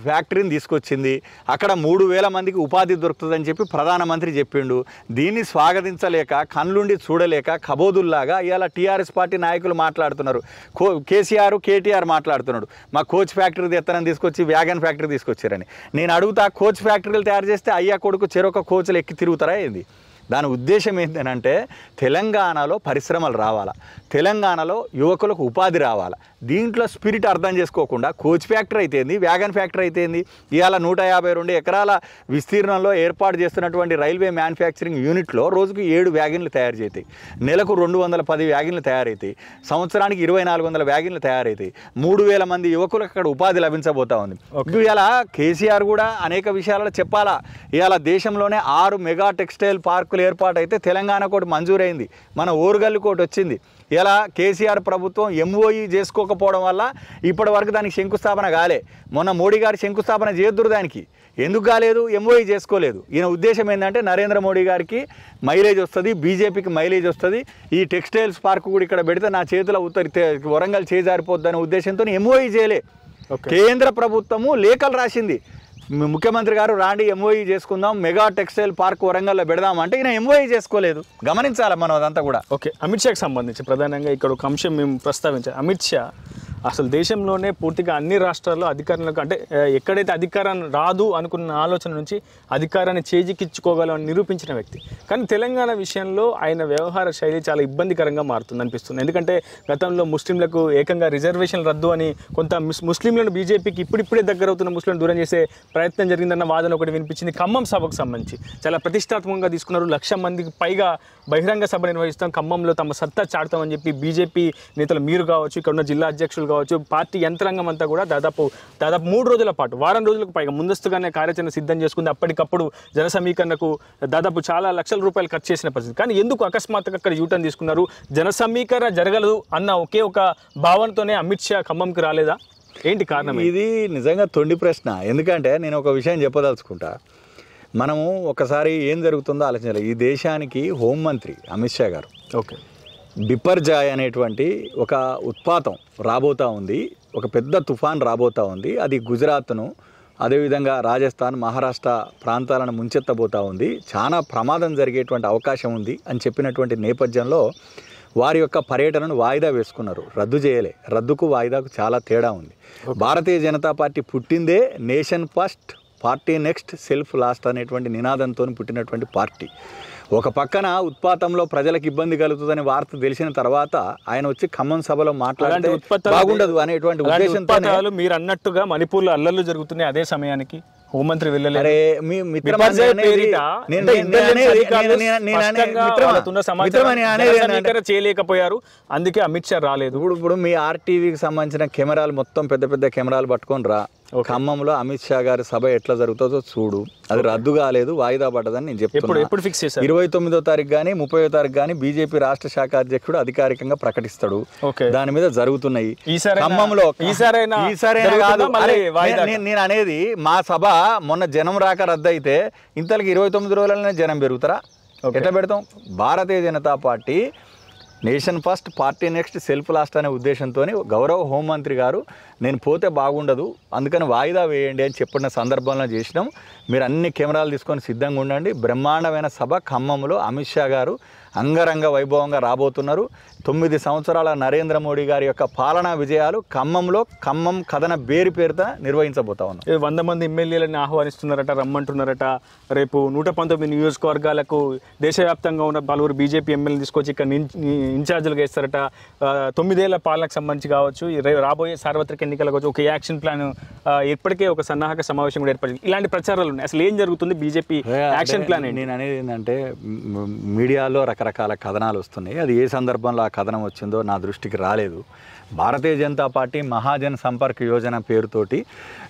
ఫ్యాక్టరీని తీసుకొచ్చింది అక్కడ మూడు వేల మందికి ఉపాధి దొరుకుతుందని చెప్పి ప్రధానమంత్రి చెప్పిండు దీన్ని స్వాగతించలేక కళ్ళుండి చూడలేక కబోదుల్లాగా ఇవాళ టీఆర్ఎస్ పార్టీ నాయకులు మాట్లాడుతున్నారు కో కేసీఆర్ కేటీఆర్ మాట్లాడుతున్నాడు మా కోచ్ ఫ్యాక్టరీ తెత్తనని తీసుకొచ్చి వ్యాగన్ ఫ్యాక్టరీ తీసుకొచ్చారని నేను అడుగుతా కోచ్ ఫ్యాక్టరీలు తయారు చేస్తే అయ్యా కొడుకు చెరొక కోచ్లు ఎక్కి తిరుగుతారా ఏంది దాని ఉద్దేశం ఏంటంటే తెలంగాణలో పరిశ్రమలు రావాలా తెలంగాణలో యువకులకు ఉపాధి రావాలా దీంట్లో స్పిరిట్ అర్థం చేసుకోకుండా కోచ్ ఫ్యాక్టరీ అయితేంది వ్యాగన్ ఫ్యాక్టరీ అయితేంది ఇవాళ నూట యాభై రెండు ఎకరాల విస్తీర్ణంలో ఏర్పాటు చేస్తున్నటువంటి రైల్వే మ్యానుఫ్యాక్చరింగ్ యూనిట్లో రోజుకు ఏడు వ్యాగన్లు తయారు చేతాయి నెలకు రెండు వందల పది వ్యాగన్లు తయారైతాయి సంవత్సరానికి ఇరవై నాలుగు వందల వ్యాగన్లు తయారైతాయి మూడు వేల మంది యువకులకు అక్కడ ఉపాధి లభించబోతా ఉంది ఇవాళ కేసీఆర్ కూడా అనేక విషయాలలో చెప్పాలా ఇవాళ దేశంలోనే ఆరు మెగా టెక్స్టైల్ పార్కులు బ్లాకులు ఏర్పాటైతే తెలంగాణ కోటి మంజూరైంది మన ఓరుగల్లు కోటి వచ్చింది ఇలా కేసీఆర్ ప్రభుత్వం ఎంఓఈ e చేసుకోకపోవడం వల్ల ఇప్పటి వరకు దానికి శంకుస్థాపన కాలే మొన్న మోడీ గారు శంకుస్థాపన చేయొద్దురు దానికి ఎందుకు కాలేదు ఎంఓఈ e చేసుకోలేదు ఈయన ఉద్దేశం ఏంటంటే నరేంద్ర మోడీ గారికి మైలేజ్ వస్తుంది బీజేపీకి మైలేజ్ వస్తుంది ఈ టెక్స్టైల్స్ పార్క్ కూడా ఇక్కడ పెడితే నా చేతుల ఉత్తరి వరంగల్ చేజారిపోద్దు అనే ఉద్దేశంతో ఎంఓఈ e చేయలే కేంద్ర ప్రభుత్వము లేఖలు రాసింది ముఖ్యమంత్రి గారు రాండి ఎంఓఈ e చేసుకుందాం మెగా టెక్స్టైల్ పార్క్ వరంగల్లో పెడదాం అంటే ఈయన ఎంఓఈ e చేసుకోలేదు గమనించాలి మనం అదంతా కూడా ఓకే అమిత్ షాకి సంబంధించి ప్రధానంగా ఇక్కడ ఒక అంశం మేము ప్రస్తావించాం అమిత్ షా అసలు దేశంలోనే పూర్తిగా అన్ని రాష్ట్రాల్లో అధికారంలోకి అంటే ఎక్కడైతే అధికారం రాదు అనుకున్న ఆలోచన నుంచి అధికారాన్ని చేజికిచ్చుకోగలని నిరూపించిన వ్యక్తి కానీ తెలంగాణ విషయంలో ఆయన వ్యవహార శైలి చాలా ఇబ్బందికరంగా మారుతుంది అనిపిస్తుంది ఎందుకంటే గతంలో ముస్లింలకు ఏకంగా రిజర్వేషన్ రద్దు అని కొంత ముస్లింలను బీజేపీకి ఇప్పుడిప్పుడే దగ్గర అవుతున్న ముస్లింలు దూరం చేసే ప్రయత్నం జరిగిందన్న వాదన ఒకటి వినిపించింది ఖమ్మం సభకు సంబంధించి చాలా ప్రతిష్టాత్మకంగా తీసుకున్నారు లక్ష మందికి పైగా బహిరంగ సభ నిర్వహిస్తాం ఖమ్మంలో తమ సత్తా చాడతామని చెప్పి బీజేపీ నేతలు మీరు కావచ్చు ఇక్కడ ఉన్న జిల్లా అధ్యక్షులు కావచ్చు పార్టీ యంత్రాంగం అంతా కూడా దాదాపు దాదాపు మూడు రోజుల పాటు వారం రోజులకు పైగా ముందస్తుగానే కార్యాచరణ సిద్ధం చేసుకుంది అప్పటికప్పుడు జన సమీకరణకు దాదాపు చాలా లక్షల రూపాయలు ఖర్చు చేసిన పరిస్థితి కానీ ఎందుకు అకస్మాత్తుగా అక్కడ యూటర్న్ తీసుకున్నారు జన సమీకరణ జరగదు అన్న ఒకే ఒక భావనతోనే అమిత్ షా ఖమ్మంకి రాలేదా ఏంటి కారణం ఇది నిజంగా తొండి ప్రశ్న ఎందుకంటే నేను ఒక విషయం చెప్పదలుచుకుంటా మనము ఒకసారి ఏం జరుగుతుందో ఆలోచించాలి ఈ దేశానికి హోంమంత్రి అమిత్ షా గారు ఓకే బిపర్జాయ్ అనేటువంటి ఒక ఉత్పాతం రాబోతూ ఉంది ఒక పెద్ద తుఫాన్ రాబోతా ఉంది అది గుజరాత్ను అదేవిధంగా రాజస్థాన్ మహారాష్ట్ర ప్రాంతాలను ముంచెత్తబోతూ ఉంది చాలా ప్రమాదం జరిగేటువంటి అవకాశం ఉంది అని చెప్పినటువంటి నేపథ్యంలో వారి యొక్క పర్యటనను వాయిదా వేసుకున్నారు రద్దు చేయలే రద్దుకు వాయిదాకు చాలా తేడా ఉంది భారతీయ జనతా పార్టీ పుట్టిందే nation first party next self last అనేటువంటి నినాదంతో పుట్టినటువంటి పార్టీ ఒక పక్కన ఉత్పాతంలో ప్రజలకు ఇబ్బంది కలుగుతుందని వార్త తెలిసిన తర్వాత ఆయన వచ్చి ఖమ్మం సభలో మాట్లాడే బాగుండదు అనేటువంటి ఉద్దేశంతో మీరు అన్నట్టుగా లో అల్లర్లు జరుగుతున్నాయి అదే సమయానికి హోంమంత్రి చేయలేకపోయారు అందుకే అమిత్ షా రాలేదు ఇప్పుడు ఇప్పుడు మీ ఆర్టీవీకి సంబంధించిన కెమెరాలు మొత్తం పెద్ద పెద్ద కెమెరాలు పట్టుకొని రా ఖమ్మంలో అమిత్ షా గారి సభ ఎట్లా జరుగుతుందో చూడు అది రద్దు కాలేదు వాయిదా పడ్డదని నేను చెప్తాను ఎప్పుడు ఫిక్స్ చేస్తాను ఇరవై తొమ్మిదో తారీఖు గానీ ముప్పై తారీఖు గానీ బీజేపీ రాష్ట్ర శాఖ అధ్యక్షుడు అధికారికంగా ప్రకటిస్తాడు దాని మీద జరుగుతున్నాయి ఖమ్మంలో నేను అనేది మా సభ మొన్న జనం రాక రద్దు అయితే ఇంతలకి ఇరవై తొమ్మిది రోజులనే జనం పెరుగుతారా ఎట్లా పెడతాం Bharatiya Janata party nation first party next self last అనే ఉద్దేశంతో గౌరవ హోంమంత్రి గారు నేను పోతే బాగుండదు అందుకని వాయిదా వేయండి అని చెప్పిన సందర్భంలో చేసినాం మీరు అన్ని కెమెరాలు తీసుకొని సిద్ధంగా ఉండండి బ్రహ్మాండమైన సభ ఖమ్మంలో అమిత్ షా గారు అంగరంగ వైభవంగా రాబోతున్నారు తొమ్మిది సంవత్సరాల నరేంద్ర మోడీ గారి యొక్క పాలనా విజయాలు ఖమ్మంలో ఖమ్మం కథన బేరి పేరుత నిర్వహించబోతా ఉన్నాం వంద మంది ఎమ్మెల్యేలను ఆహ్వానిస్తున్నారట రమ్మంటున్నారట రేపు నూట పంతొమ్మిది నియోజకవర్గాలకు దేశవ్యాప్తంగా ఉన్న పలువురు బీజేపీ ఎమ్మెల్యేలు తీసుకొచ్చి ఇక్కడ ఇన్ఛార్జీలుగా ఇస్తారట తొమ్మిదేళ్ల పాలనకు సంబంధించి కావచ్చు రాబోయే సార్వత్రిక ఎన్నికల కోసం ఒక యాక్షన్ ప్లాన్ ఇప్పటికే ఒక సన్నాహక సమావేశం కూడా ఏర్పడింది ఇలాంటి ప్రచారాలు ఉన్నాయి అసలు ఏం జరుగుతుంది బీజేపీ యాక్షన్ ప్లాన్ నేను అనేది ఏంటంటే మీడియాలో రకరకాల కథనాలు వస్తున్నాయి అది ఏ సందర్భంలో ఆ కథనం వచ్చిందో నా దృష్టికి రాలేదు భారతీయ జనతా పార్టీ మహాజన్ సంపర్క్ యోజన పేరుతోటి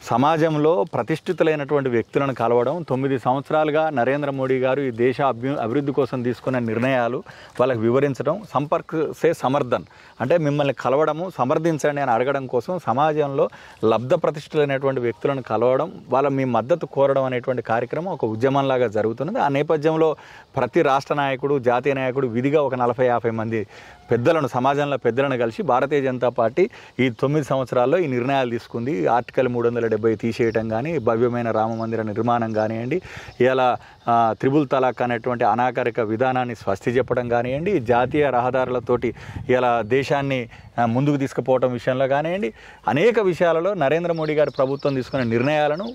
సమాజంలో ప్రతిష్ఠితులైనటువంటి వ్యక్తులను కలవడం తొమ్మిది సంవత్సరాలుగా నరేంద్ర మోడీ గారు ఈ దేశ అభ్యు అభివృద్ధి కోసం తీసుకున్న నిర్ణయాలు వాళ్ళకి వివరించడం సంపర్క్ సే సమర్థన్ అంటే మిమ్మల్ని కలవడము సమర్థించండి అని అడగడం కోసం సమాజంలో లబ్ధ ప్రతిష్ఠులైనటువంటి వ్యక్తులను కలవడం వాళ్ళ మీ మద్దతు కోరడం అనేటువంటి కార్యక్రమం ఒక ఉద్యమంలాగా జరుగుతున్నది ఆ నేపథ్యంలో ప్రతి రాష్ట్ర నాయకుడు జాతీయ నాయకుడు విధిగా ఒక నలభై యాభై మంది పెద్దలను సమాజంలో పెద్దలను కలిసి భారతీయ జనతా జనతా పార్టీ ఈ తొమ్మిది సంవత్సరాల్లో ఈ నిర్ణయాలు తీసుకుంది ఆర్టికల్ మూడు వందల డెబ్బై తీసేయడం కానీ భవ్యమైన రామ మందిర నిర్మాణం కానివ్వండి ఇలా త్రిబుల్ తలాక్ అనేటువంటి అనాకరిక విధానాన్ని స్వస్తి చెప్పడం కానివ్వండి జాతీయ రహదారులతోటి ఇలా దేశాన్ని ముందుకు తీసుకుపోవటం విషయంలో కానివ్వండి అనేక విషయాలలో నరేంద్ర మోడీ గారి ప్రభుత్వం తీసుకున్న నిర్ణయాలను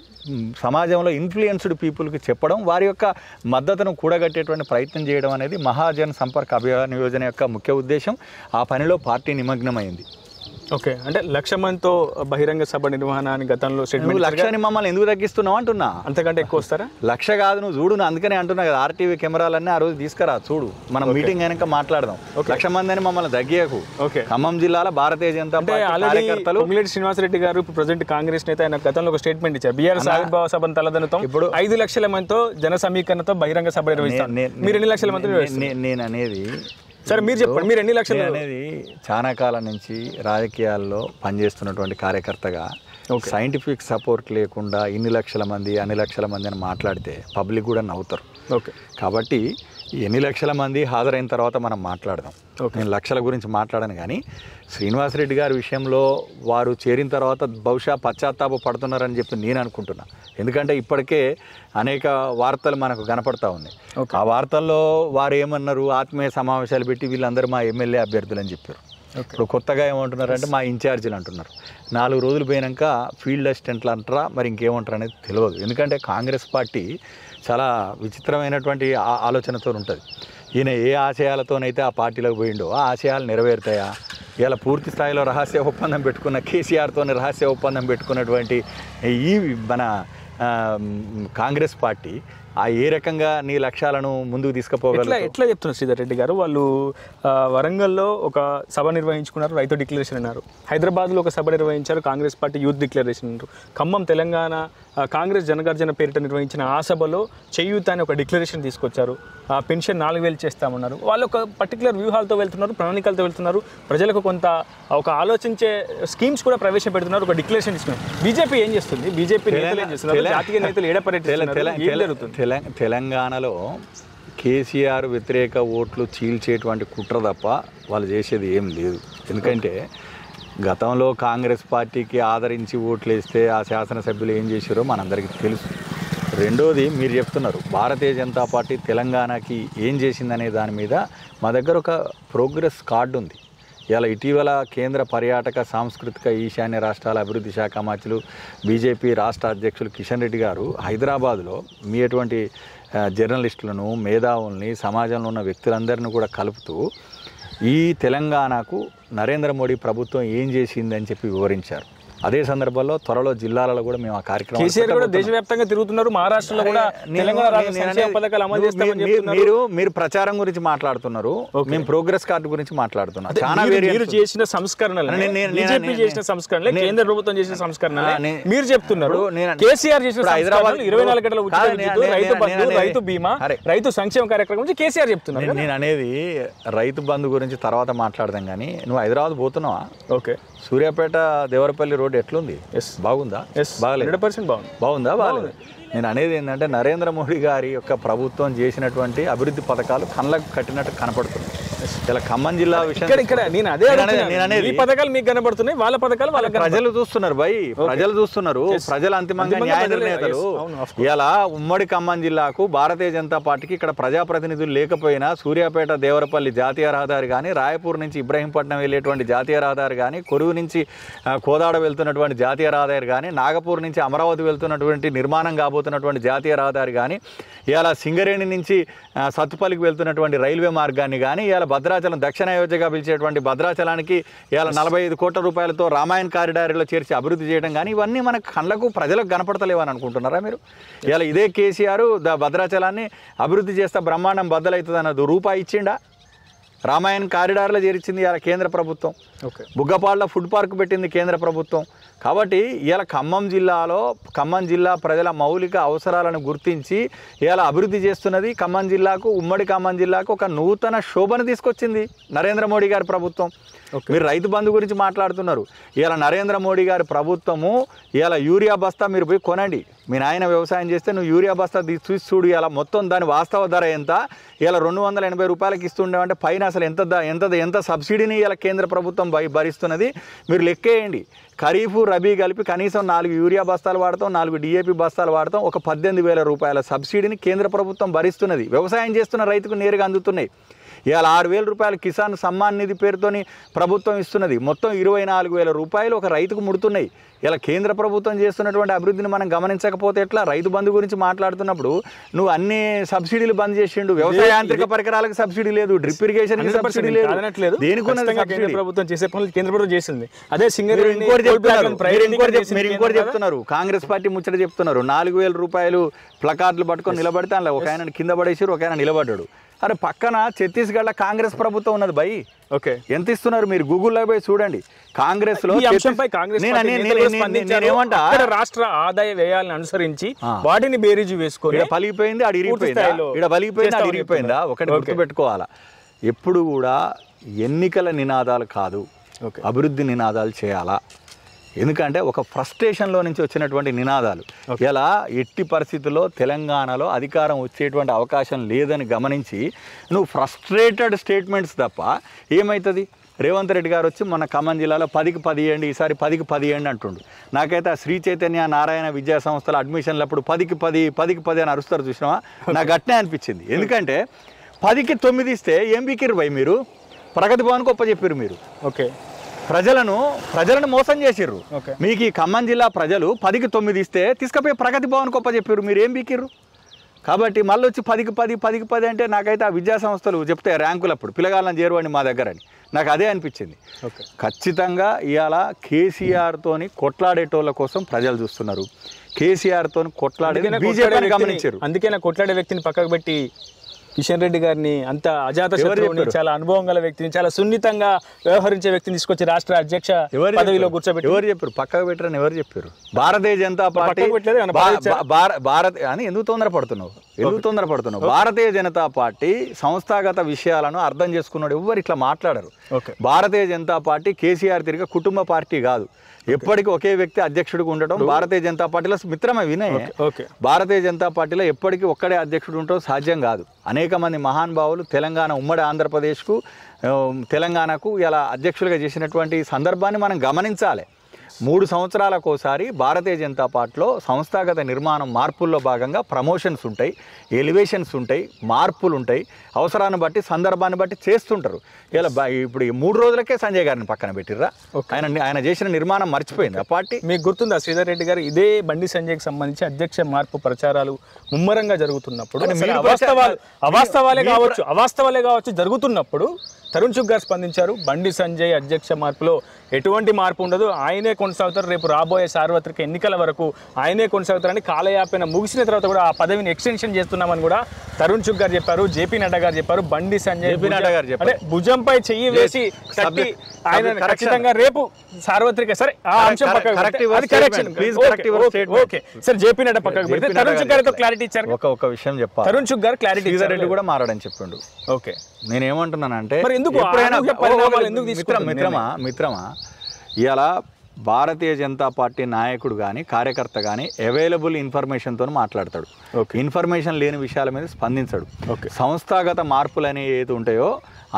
సమాజంలో ఇన్ఫ్లుయెన్స్డ్ పీపుల్కి చెప్పడం వారి యొక్క మద్దతును కూడగట్టేటువంటి ప్రయత్నం చేయడం అనేది మహాజన్ సంపర్క అభియాన్ యోజన యొక్క ముఖ్య ఉద్దేశం ఆ పనిలో పార్టీ నిమగ్నమైంది ఓకే అంటే లక్ష మందితో బహిరంగ సభ నిర్వహణ అని గతంలో నువ్వు లక్షని మమ్మల్ని ఎందుకు తగ్గిస్తున్నావు అంటున్నా అంతకంటే ఎక్కువ వస్తారా లక్ష కాదు నువ్వు చూడు అందుకనే అంటున్నా కదా ఆర్టీవీ కెమెరాలన్నీ ఆ రోజు తీసుకురా చూడు మనం మీటింగ్ అయినాక మాట్లాడదాం లక్ష మంది అని మమ్మల్ని తగ్గియకు ఖమ్మం జిల్లాల భారతీయ జనతా కార్యకర్తలు శ్రీనివాస శ్రీనివాసరెడ్డి గారు ఇప్పుడు ప్రజెంట్ కాంగ్రెస్ నేత ఆయన గతంలో ఒక స్టేట్మెంట్ ఇచ్చారు బిఆర్ ఆవిర్భావ సభ తలదనతం ఇప్పుడు ఐదు లక్షల మందితో జన సమీకరణతో బహిరంగ సభ నిర్వహిస్తాను మీరు ఎన్ని లక్షల మంది నేను అనేది సరే మీరు చెప్పండి మీరు ఎన్ని లక్షలు అనేది చాలా కాలం నుంచి రాజకీయాల్లో పనిచేస్తున్నటువంటి కార్యకర్తగా సైంటిఫిక్ సపోర్ట్ లేకుండా ఇన్ని లక్షల మంది అన్ని లక్షల మంది అని మాట్లాడితే పబ్లిక్ కూడా నవ్వుతారు ఓకే కాబట్టి ఎన్ని లక్షల మంది హాజరైన తర్వాత మనం మాట్లాడదాం నేను లక్షల గురించి మాట్లాడాను కానీ శ్రీనివాసరెడ్డి గారి విషయంలో వారు చేరిన తర్వాత బహుశా పశ్చాత్తాప పడుతున్నారని చెప్పి నేను అనుకుంటున్నా ఎందుకంటే ఇప్పటికే అనేక వార్తలు మనకు కనపడతా ఉంది ఆ వార్తల్లో వారు ఏమన్నారు ఆత్మీయ సమావేశాలు పెట్టి వీళ్ళందరూ మా ఎమ్మెల్యే అభ్యర్థులు అని చెప్పారు ఇప్పుడు కొత్తగా ఏమంటున్నారంటే మా ఇన్ఛార్జీలు అంటున్నారు నాలుగు రోజులు పోయినాక ఫీల్డ్ అసిస్టెంట్లు అంటారా మరి ఇంకేమంటారు అనేది తెలియదు ఎందుకంటే కాంగ్రెస్ పార్టీ చాలా విచిత్రమైనటువంటి ఆలోచనతో ఉంటుంది ఈయన ఏ ఆశయాలతోనైతే ఆ పార్టీలోకి పోయిండో ఆ ఆశయాలు నెరవేరుతాయా ఇలా పూర్తి స్థాయిలో రహస్య ఒప్పందం పెట్టుకున్న కేసీఆర్తో రహస్య ఒప్పందం పెట్టుకున్నటువంటి ఈ మన కాంగ్రెస్ పార్టీ ఆ ఏ రకంగా నీ లక్ష్యాలను ముందుకు తీసుకుపోగల ఎట్లా చెప్తున్నారు శ్రీధర్ రెడ్డి గారు వాళ్ళు వరంగల్లో ఒక సభ నిర్వహించుకున్నారు రైతు డిక్లరేషన్ అన్నారు హైదరాబాద్లో ఒక సభ నిర్వహించారు కాంగ్రెస్ పార్టీ యూత్ డిక్లరేషన్ అన్నారు ఖమ్మం తెలంగాణ కాంగ్రెస్ జనగర్జన పేరిట నిర్వహించిన ఆ సభలో చేయూత్ అని ఒక డిక్లరేషన్ తీసుకొచ్చారు పెన్షన్ నాలుగు వేలు చేస్తామన్నారు వాళ్ళు ఒక పర్టికులర్ వ్యూహాలతో వెళ్తున్నారు ప్రణాళికలతో వెళ్తున్నారు ప్రజలకు కొంత ఒక ఆలోచించే స్కీమ్స్ కూడా ప్రవేశపెడుతున్నారు ఒక డిక్లరేషన్ ఇస్తున్నారు బీజేపీ ఏం చేస్తుంది బీజేపీ నేతలు జాతీయ నేతలు తెలంగాణలో కేసీఆర్ వ్యతిరేక ఓట్లు చీల్చేటువంటి కుట్ర తప్ప వాళ్ళు చేసేది ఏం లేదు ఎందుకంటే గతంలో కాంగ్రెస్ పార్టీకి ఆదరించి ఓట్లు వేస్తే ఆ శాసనసభ్యులు ఏం చేశారో మనందరికీ తెలుసు రెండోది మీరు చెప్తున్నారు భారతీయ జనతా పార్టీ తెలంగాణకి ఏం చేసిందనే దాని మీద మా దగ్గర ఒక ప్రోగ్రెస్ కార్డు ఉంది ఇలా ఇటీవల కేంద్ర పర్యాటక సాంస్కృతిక ఈశాన్య రాష్ట్రాల అభివృద్ధి శాఖ మంత్రులు బీజేపీ రాష్ట్ర అధ్యక్షులు కిషన్ రెడ్డి గారు హైదరాబాద్లో మీ అటువంటి జర్నలిస్టులను మేధావుల్ని సమాజంలో ఉన్న వ్యక్తులందరినీ కూడా కలుపుతూ ఈ తెలంగాణకు నరేంద్ర మోడీ ప్రభుత్వం ఏం చేసిందని చెప్పి వివరించారు అదే సందర్భంలో త్వరలో జిల్లాలలో కూడా మేము ఆ కార్యక్రమం కేసీఆర్ కూడా దేశవ్యాప్తంగా తిరుగుతున్నారు మహారాష్ట్రలో కూడా మీరు మీరు ప్రచారం గురించి మాట్లాడుతున్నారు మేము ప్రోగ్రెస్ కార్డు గురించి మాట్లాడుతున్నాం చాలా మీరు చేసిన సంస్కరణలు బీజేపీ చేసిన సంస్కరణలు కేంద్ర ప్రభుత్వం చేసిన సంస్కరణ మీరు చెప్తున్నారు కేసీఆర్ చేసిన హైదరాబాద్ ఇరవై నాలుగు గంటల ఉచిత రైతు బంధు రైతు బీమా రైతు సంక్షేమ కార్యక్రమం గురించి కేసీఆర్ చెప్తున్నారు నేను అనేది రైతు బంధు గురించి తర్వాత మాట్లాడదాం కానీ నువ్వు హైదరాబాద్ పోతున్నావా ఓకే సూర్యాపేట దేవరపల్లి రోడ్ ఎట్లుంది ఎస్ బాగుందా ఎస్ బాగాలేదు హండ్రెడ్ పర్సెంట్ బాగుంది బాగుందా బాగాలేదు నేను అనేది ఏంటంటే నరేంద్ర మోడీ గారి యొక్క ప్రభుత్వం చేసినటువంటి అభివృద్ధి పథకాలు కళ్ళకు కట్టినట్టు కనపడుతుంది ఇలా ఖమ్మం జిల్లా విషయం ఇక్కడ నేను అదే అనేది ఈ పథకాలు మీకు కనబడుతున్నాయి వాళ్ళ పథకాలు వాళ్ళ ప్రజలు చూస్తున్నారు బై ప్రజలు చూస్తున్నారు ప్రజలు అంతిమంగా న్యాయ నిర్ణేతలు ఇలా ఉమ్మడి ఖమ్మం జిల్లాకు భారతీయ జనతా పార్టీకి ఇక్కడ ప్రజాప్రతినిధులు లేకపోయినా సూర్యాపేట దేవరపల్లి జాతీయ రహదారి కానీ రాయపూర్ నుంచి ఇబ్రహీంపట్నం వెళ్ళేటువంటి జాతీయ రహదారి కానీ కొరువు నుంచి కోదాడ వెళ్తున్నటువంటి జాతీయ రహదారి కానీ నాగపూర్ నుంచి అమరావతి వెళ్తున్నటువంటి నిర్మాణం కాబోతున్నటువంటి జాతీయ రహదారి కానీ ఇలా సింగరేణి నుంచి సత్తుపల్లికి వెళ్తున్నటువంటి రైల్వే మార్గాన్ని కానీ ఇలా భద్రాచలం దక్షిణ అయోధ్యగా పిలిచేటువంటి భద్రాచలానికి ఇవాళ నలభై ఐదు కోట్ల రూపాయలతో రామాయణ కారిడార్లో చేర్చి అభివృద్ధి చేయడం కానీ ఇవన్నీ మన కళ్ళకు ప్రజలకు కనపడతలేవని అనుకుంటున్నారా మీరు ఇవాళ ఇదే కేసీఆర్ ద భద్రాచలాన్ని అభివృద్ధి చేస్తే బ్రహ్మాండం బద్దలవుతుంది అన్నది రూపాయి ఇచ్చిండా రామాయణ కారిడార్లో చేర్చింది ఇవాళ కేంద్ర ప్రభుత్వం ఓకే బుగ్గపాళ్ళ ఫుడ్ పార్క్ పెట్టింది కేంద్ర ప్రభుత్వం కాబట్టి ఇలా ఖమ్మం జిల్లాలో ఖమ్మం జిల్లా ప్రజల మౌలిక అవసరాలను గుర్తించి ఇలా అభివృద్ధి చేస్తున్నది ఖమ్మం జిల్లాకు ఉమ్మడి ఖమ్మం జిల్లాకు ఒక నూతన శోభను తీసుకొచ్చింది నరేంద్ర మోడీ గారి ప్రభుత్వం మీరు రైతు బంధు గురించి మాట్లాడుతున్నారు ఇలా నరేంద్ర మోడీ గారి ప్రభుత్వము ఇలా యూరియా బస్తా మీరు పోయి కొనండి మీ నాయన వ్యవసాయం చేస్తే నువ్వు యూరియా బస్తా తీసి చూడు ఇలా మొత్తం దాని వాస్తవ ధర ఎంత ఇలా రెండు వందల ఎనభై రూపాయలకి ఇస్తుండేవంటే పైన అసలు ఎంత ఎంత ఎంత సబ్సిడీని ఇలా కేంద్ర ప్రభుత్వం భరిస్తున్నది మీరు లెక్కేయండి ఖరీఫ్ రబీ కలిపి కనీసం నాలుగు యూరియా బస్తాలు వాడతాం నాలుగు డిఏపి బస్తాలు వాడతాం ఒక పద్దెనిమిది వేల రూపాయల సబ్సిడీని కేంద్ర ప్రభుత్వం భరిస్తున్నది వ్యవసాయం చేస్తున్న రైతుకు నేరుగా అందుతున్నాయి ఇవాళ ఆరు వేల రూపాయలు కిసాన్ సమ్మాన్ నిధి పేరుతోని ప్రభుత్వం ఇస్తున్నది మొత్తం ఇరవై నాలుగు వేల రూపాయలు ఒక రైతుకు ముడుతున్నాయి ఇలా కేంద్ర ప్రభుత్వం చేస్తున్నటువంటి అభివృద్ధిని మనం గమనించకపోతే ఎట్లా రైతు బంధు గురించి మాట్లాడుతున్నప్పుడు నువ్వు అన్ని సబ్సిడీలు బంద్ చేసిండు వ్యవసాయ యాంత్రిక పరికరాలకు సబ్సిడీ లేదు డ్రిప్ ఇరిగేషన్ సబ్సిడీ లేదు ప్రభుత్వం చేసే చేసింది అదే సింగర్ ఇంకోటి చెప్తున్నారు కాంగ్రెస్ పార్టీ ముచ్చట చెప్తున్నారు నాలుగు వేల రూపాయలు ప్లకార్డులు పట్టుకొని నిలబడితే అందులో ఒక ఆయన కింద పడేసారు ఒక ఆయన నిలబడ్డాడు అరే పక్కన ఛత్తీస్గఢ్లో కాంగ్రెస్ ప్రభుత్వం ఉన్నది భయ్ ఓకే ఎంత ఇస్తున్నారు మీరు గూగుల్లో పోయి చూడండి కాంగ్రెస్ లో రాష్ట్ర ఆదాయ వ్యయాలను అనుసరించి వాటిని బేరీజు వేసుకొని పలిగిపోయింది అది ఇక్కడ పలిగిపోయింది అది ఇరిగిపోయిందా ఒకటి గుర్తుపెట్టుకోవాలా ఎప్పుడు కూడా ఎన్నికల నినాదాలు కాదు అభివృద్ధి నినాదాలు చేయాలా ఎందుకంటే ఒక ఫ్రస్ట్రేషన్లో నుంచి వచ్చినటువంటి నినాదాలు ఎలా ఎట్టి పరిస్థితుల్లో తెలంగాణలో అధికారం వచ్చేటువంటి అవకాశం లేదని గమనించి నువ్వు ఫ్రస్ట్రేటెడ్ స్టేట్మెంట్స్ తప్ప ఏమవుతుంది రేవంత్ రెడ్డి గారు వచ్చి మన ఖమ్మం జిల్లాలో పదికి పదిహేండి ఈసారి పదికి పదిహేండి అంటుండు నాకైతే ఆ శ్రీ చైతన్య నారాయణ విద్యా సంస్థల అడ్మిషన్లప్పుడు పదికి పది పదికి పది అని అరుస్తారు చూసినావా నాకు అట్నే అనిపించింది ఎందుకంటే పదికి తొమ్మిది ఇస్తే ఏం ఇరవై మీరు ప్రగతి భవన్కి చెప్పారు మీరు ఓకే ప్రజలను ప్రజలను మోసం చేసిర్రు మీకు ఈ ఖమ్మం జిల్లా ప్రజలు పదికి తొమ్మిది ఇస్తే తీసుకపోయి ప్రగతి భవన్ గొప్ప చెప్పారు మీరు ఏం బీకిర్రు కాబట్టి మళ్ళీ వచ్చి పదికి పది పదికి పది అంటే నాకైతే ఆ విద్యా సంస్థలు చెప్తే ర్యాంకులు అప్పుడు పిల్లగాళ్ళని చేరువండి మా దగ్గర అని నాకు అదే అనిపించింది ఖచ్చితంగా ఇవాళ కేసీఆర్తోని కొట్లాడేటోళ్ళ కోసం ప్రజలు చూస్తున్నారు కేసీఆర్తో కొట్లాడే బీజేపీ గమనించారు అందుకే కొట్లాడే వ్యక్తిని పక్కకు పెట్టి కిషన్ రెడ్డి గారిని అంత అజాత చాలా అనుభవం గల వ్యక్తిని చాలా సున్నితంగా వ్యవహరించే వ్యక్తిని తీసుకొచ్చి రాష్ట్ర అధ్యక్ష పదవిలో కూర్చోబెట్టి ఎవరు చెప్పారు పక్కకు పెట్టారని ఎవరు చెప్పారు భారతీయ జనతా పార్టీ భారత్ అని ఎందుకు తొందర పడుతున్నావు ఎందుకు పడుతున్నావు భారతీయ జనతా పార్టీ సంస్థాగత విషయాలను అర్థం చేసుకున్నాడు ఎవ్వరు ఇట్లా మాట్లాడరు భారతీయ జనతా పార్టీ కేసీఆర్ తిరిగి కుటుంబ పార్టీ కాదు ఎప్పటికీ ఒకే వ్యక్తి అధ్యక్షుడికి ఉండటం భారతీయ జనతా పార్టీలో మిత్రమే వినయ్ భారతీయ జనతా పార్టీలో ఎప్పటికీ ఒక్కడే అధ్యక్షుడు ఉండటం సాధ్యం కాదు అనేక మంది మహానుభావులు తెలంగాణ ఉమ్మడి ఆంధ్రప్రదేశ్కు తెలంగాణకు ఇలా అధ్యక్షులుగా చేసినటువంటి సందర్భాన్ని మనం గమనించాలి మూడు సంవత్సరాలకోసారి భారతీయ జనతా పార్టీలో సంస్థాగత నిర్మాణం మార్పుల్లో భాగంగా ప్రమోషన్స్ ఉంటాయి ఎలివేషన్స్ ఉంటాయి మార్పులు ఉంటాయి అవసరాన్ని బట్టి సందర్భాన్ని బట్టి చేస్తుంటారు ఇలా ఇప్పుడు మూడు రోజులకే సంజయ్ గారిని పక్కన పెట్టిర్రా ఆయన ఆయన చేసిన నిర్మాణం మర్చిపోయింది ఆ పార్టీ మీకు గుర్తుందా శ్రీధర్ రెడ్డి గారు ఇదే బండి సంజయ్కి సంబంధించి అధ్యక్ష మార్పు ప్రచారాలు ముమ్మరంగా జరుగుతున్నప్పుడు అవాస్తవాలే కావచ్చు అవాస్తవాలే కావచ్చు జరుగుతున్నప్పుడు తరుణ్ చుక్ గారు స్పందించారు బండి సంజయ్ అధ్యక్ష మార్పులో ఎటువంటి మార్పు ఉండదు ఆయనే కొనసాగుతారు రేపు రాబోయే సార్వత్రిక ఎన్నికల వరకు ఆయనే కొనసాగుతారని కాలయాపన ముగిసిన తర్వాత కూడా ఆ పదవిని ఎక్స్టెన్షన్ చేస్తున్నామని కూడా తరుణ్ చుక్ గారు చెప్పారు జేపీ నడ్డా గారు చెప్పారు బండి సంజయ్ నడ్డా గారు చెప్పారు భుజంపై చెయ్యి వేసి ఆయన ఖచ్చితంగా రేపు సార్వత్రిక సరే ఆ అంశం ఓకే సార్ జేపీ నడ్డా పక్కకు పెడితే తరుణ్ చుక్ గారితో క్లారిటీ ఇచ్చారు ఒక విషయం చెప్పారు తరుణ్ చుక్ గారు క్లారిటీ రెడ్డి కూడా మారాడని చెప్పిండు ఓకే నేనేమంటున్నానంటే మరి ఎందుకు మిత్రమా మిత్రమా ఇలా భారతీయ జనతా పార్టీ నాయకుడు కానీ కార్యకర్త కానీ అవైలబుల్ ఇన్ఫర్మేషన్తో మాట్లాడతాడు ఇన్ఫర్మేషన్ లేని విషయాల మీద స్పందించడు సంస్థాగత మార్పులు అనేవి ఏది ఉంటాయో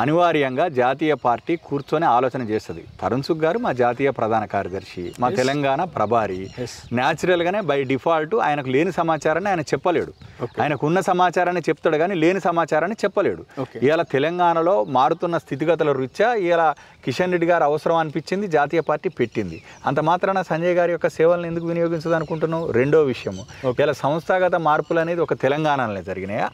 అనివార్యంగా జాతీయ పార్టీ కూర్చొని ఆలోచన చేస్తుంది తరుణ్ సుఖ్ గారు మా జాతీయ ప్రధాన కార్యదర్శి మా తెలంగాణ ప్రభారి న్యాచురల్గానే బై డిఫాల్ట్ ఆయనకు లేని సమాచారాన్ని ఆయన చెప్పలేడు ఆయనకు ఉన్న సమాచారాన్ని చెప్తాడు కానీ లేని సమాచారాన్ని చెప్పలేడు ఇలా తెలంగాణలో మారుతున్న స్థితిగతుల రీత్యా ఇలా కిషన్ రెడ్డి గారు అవసరం అనిపించింది జాతీయ పార్టీ పెట్టింది అంత మాత్రాన సంజయ్ గారి యొక్క సేవలను ఎందుకు వినియోగించదనుకుంటున్నావు రెండో విషయము ఇలా సంస్థాగత మార్పులు అనేది ఒక తెలంగాణలో జరిగినాయా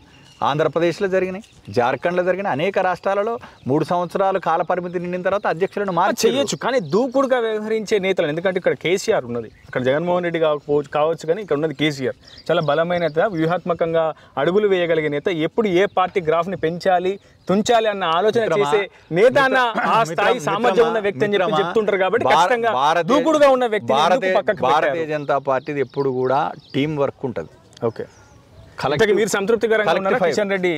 ఆంధ్రప్రదేశ్లో జరిగినాయి జార్ఖండ్లో జరిగిన అనేక రాష్ట్రాలలో మూడు సంవత్సరాలు కాల పరిమితి నిండిన తర్వాత అధ్యక్షులను మార్చి చేయొచ్చు కానీ దూకుడుగా వ్యవహరించే నేతలు ఎందుకంటే ఇక్కడ కేసీఆర్ ఉన్నది అక్కడ జగన్మోహన్ రెడ్డి కావచ్చు కావచ్చు కానీ ఇక్కడ ఉన్నది కేసీఆర్ చాలా బలమైన వ్యూహాత్మకంగా అడుగులు వేయగలిగే నేత ఎప్పుడు ఏ పార్టీ గ్రాఫ్ని పెంచాలి తుంచాలి అన్న ఆలోచన చేసే నేత అన్న ఆ స్థాయి సామర్థ్యం ఉన్న వ్యక్తి అని చెప్పి చెప్తుంటారు కాబట్టి దూకుడుగా ఉన్న వ్యక్తి భారతీయ జనతా పార్టీది ఎప్పుడు కూడా టీం వర్క్ ఉంటుంది ఓకే మీరు సంతృప్తికరంగా రెడ్డి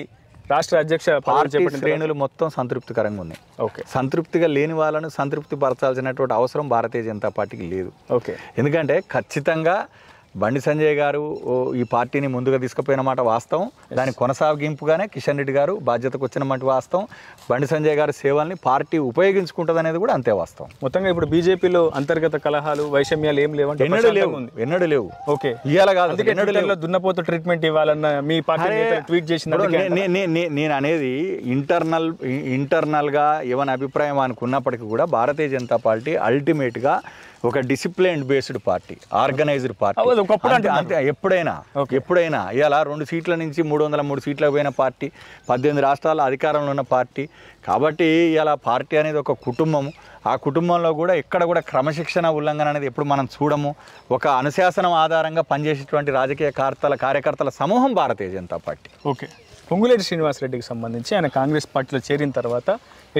రాష్ట్ర అధ్యక్ష పార్టీ శ్రేణులు మొత్తం సంతృప్తికరంగా ఉన్నాయి ఓకే సంతృప్తిగా లేని వాళ్ళను సంతృప్తి పరచాల్సినటువంటి అవసరం భారతీయ జనతా పార్టీకి లేదు ఓకే ఎందుకంటే ఖచ్చితంగా బండి సంజయ్ గారు ఈ పార్టీని ముందుగా తీసుకుపోయిన మాట వాస్తవం దాని కొనసాగింపుగానే కిషన్ రెడ్డి గారు బాధ్యతకు వచ్చిన మాట వాస్తవం బండి సంజయ్ గారి సేవల్ని పార్టీ ఉపయోగించుకుంటుంది అనేది కూడా అంతే వాస్తవం మొత్తంగా ఇప్పుడు బీజేపీలో అంతర్గత కలహాలు వైషమ్యాలు ఏం లేవంటే ఎన్నడు లేవు ఎన్నడూ లేవు ఓకే ఇవాళ కాదు ఎన్నడు లేవు దున్నపోత ట్రీట్మెంట్ ఇవ్వాలన్న మీ పార్టీ ట్వీట్ చేసిన నేను అనేది ఇంటర్నల్ ఇంటర్నల్గా ఏమైనా అభిప్రాయం అనుకున్నప్పటికీ కూడా భారతీయ జనతా పార్టీ అల్టిమేట్గా ఒక discipline based party organised party అంతే ఎప్పుడైనా ఎప్పుడైనా ఇలా రెండు సీట్ల నుంచి మూడు వందల మూడు సీట్లకు పోయిన పార్టీ పద్దెనిమిది రాష్ట్రాల అధికారంలో ఉన్న పార్టీ కాబట్టి ఇలా పార్టీ అనేది ఒక కుటుంబము ఆ కుటుంబంలో కూడా ఎక్కడ కూడా క్రమశిక్షణ ఉల్లంఘన అనేది ఎప్పుడు మనం చూడము ఒక అనుశాసనం ఆధారంగా పనిచేసేటువంటి రాజకీయ కార్తల కార్యకర్తల సమూహం భారతీయ జనతా పార్టీ ఓకే పొంగులేటి శ్రీనివాసరెడ్డికి సంబంధించి ఆయన కాంగ్రెస్ పార్టీలో చేరిన తర్వాత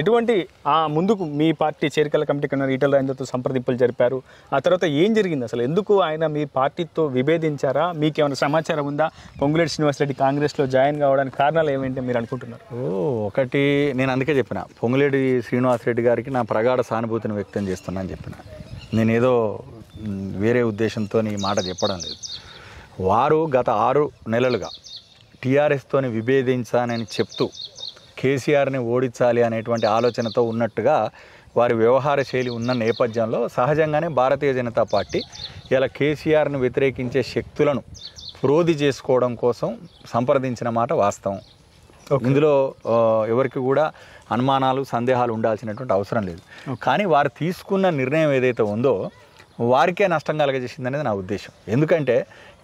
ఎటువంటి ఆ ముందుకు మీ పార్టీ చేరికల కమిటీకి ఉన్న ఈటల రాజేంద్రతో సంప్రదింపులు జరిపారు ఆ తర్వాత ఏం జరిగింది అసలు ఎందుకు ఆయన మీ పార్టీతో విభేదించారా మీకు ఏమైనా సమాచారం ఉందా పొంగులేటి శ్రీనివాసరెడ్డి కాంగ్రెస్లో జాయిన్ కావడానికి కారణాలు ఏమేంటి మీరు అనుకుంటున్నారు ఓ ఒకటి నేను అందుకే చెప్పిన పొంగులేటి శ్రీనివాసరెడ్డి గారికి నా ప్రగాఢ సానుభూతిని వ్యక్తం చేస్తున్నా అని చెప్పిన నేనేదో వేరే ఉద్దేశంతో ఈ మాట చెప్పడం లేదు వారు గత ఆరు నెలలుగా టీఆర్ఎస్తోని విభేదించానని చెప్తూ కేసీఆర్ని ఓడించాలి అనేటువంటి ఆలోచనతో ఉన్నట్టుగా వారి వ్యవహార శైలి ఉన్న నేపథ్యంలో సహజంగానే భారతీయ జనతా పార్టీ ఇలా కేసీఆర్ను వ్యతిరేకించే శక్తులను ప్రోధి చేసుకోవడం కోసం సంప్రదించిన మాట వాస్తవం ఇందులో ఎవరికి కూడా అనుమానాలు సందేహాలు ఉండాల్సినటువంటి అవసరం లేదు కానీ వారు తీసుకున్న నిర్ణయం ఏదైతే ఉందో వారికే నష్టం కలగజేసింది అనేది నా ఉద్దేశం ఎందుకంటే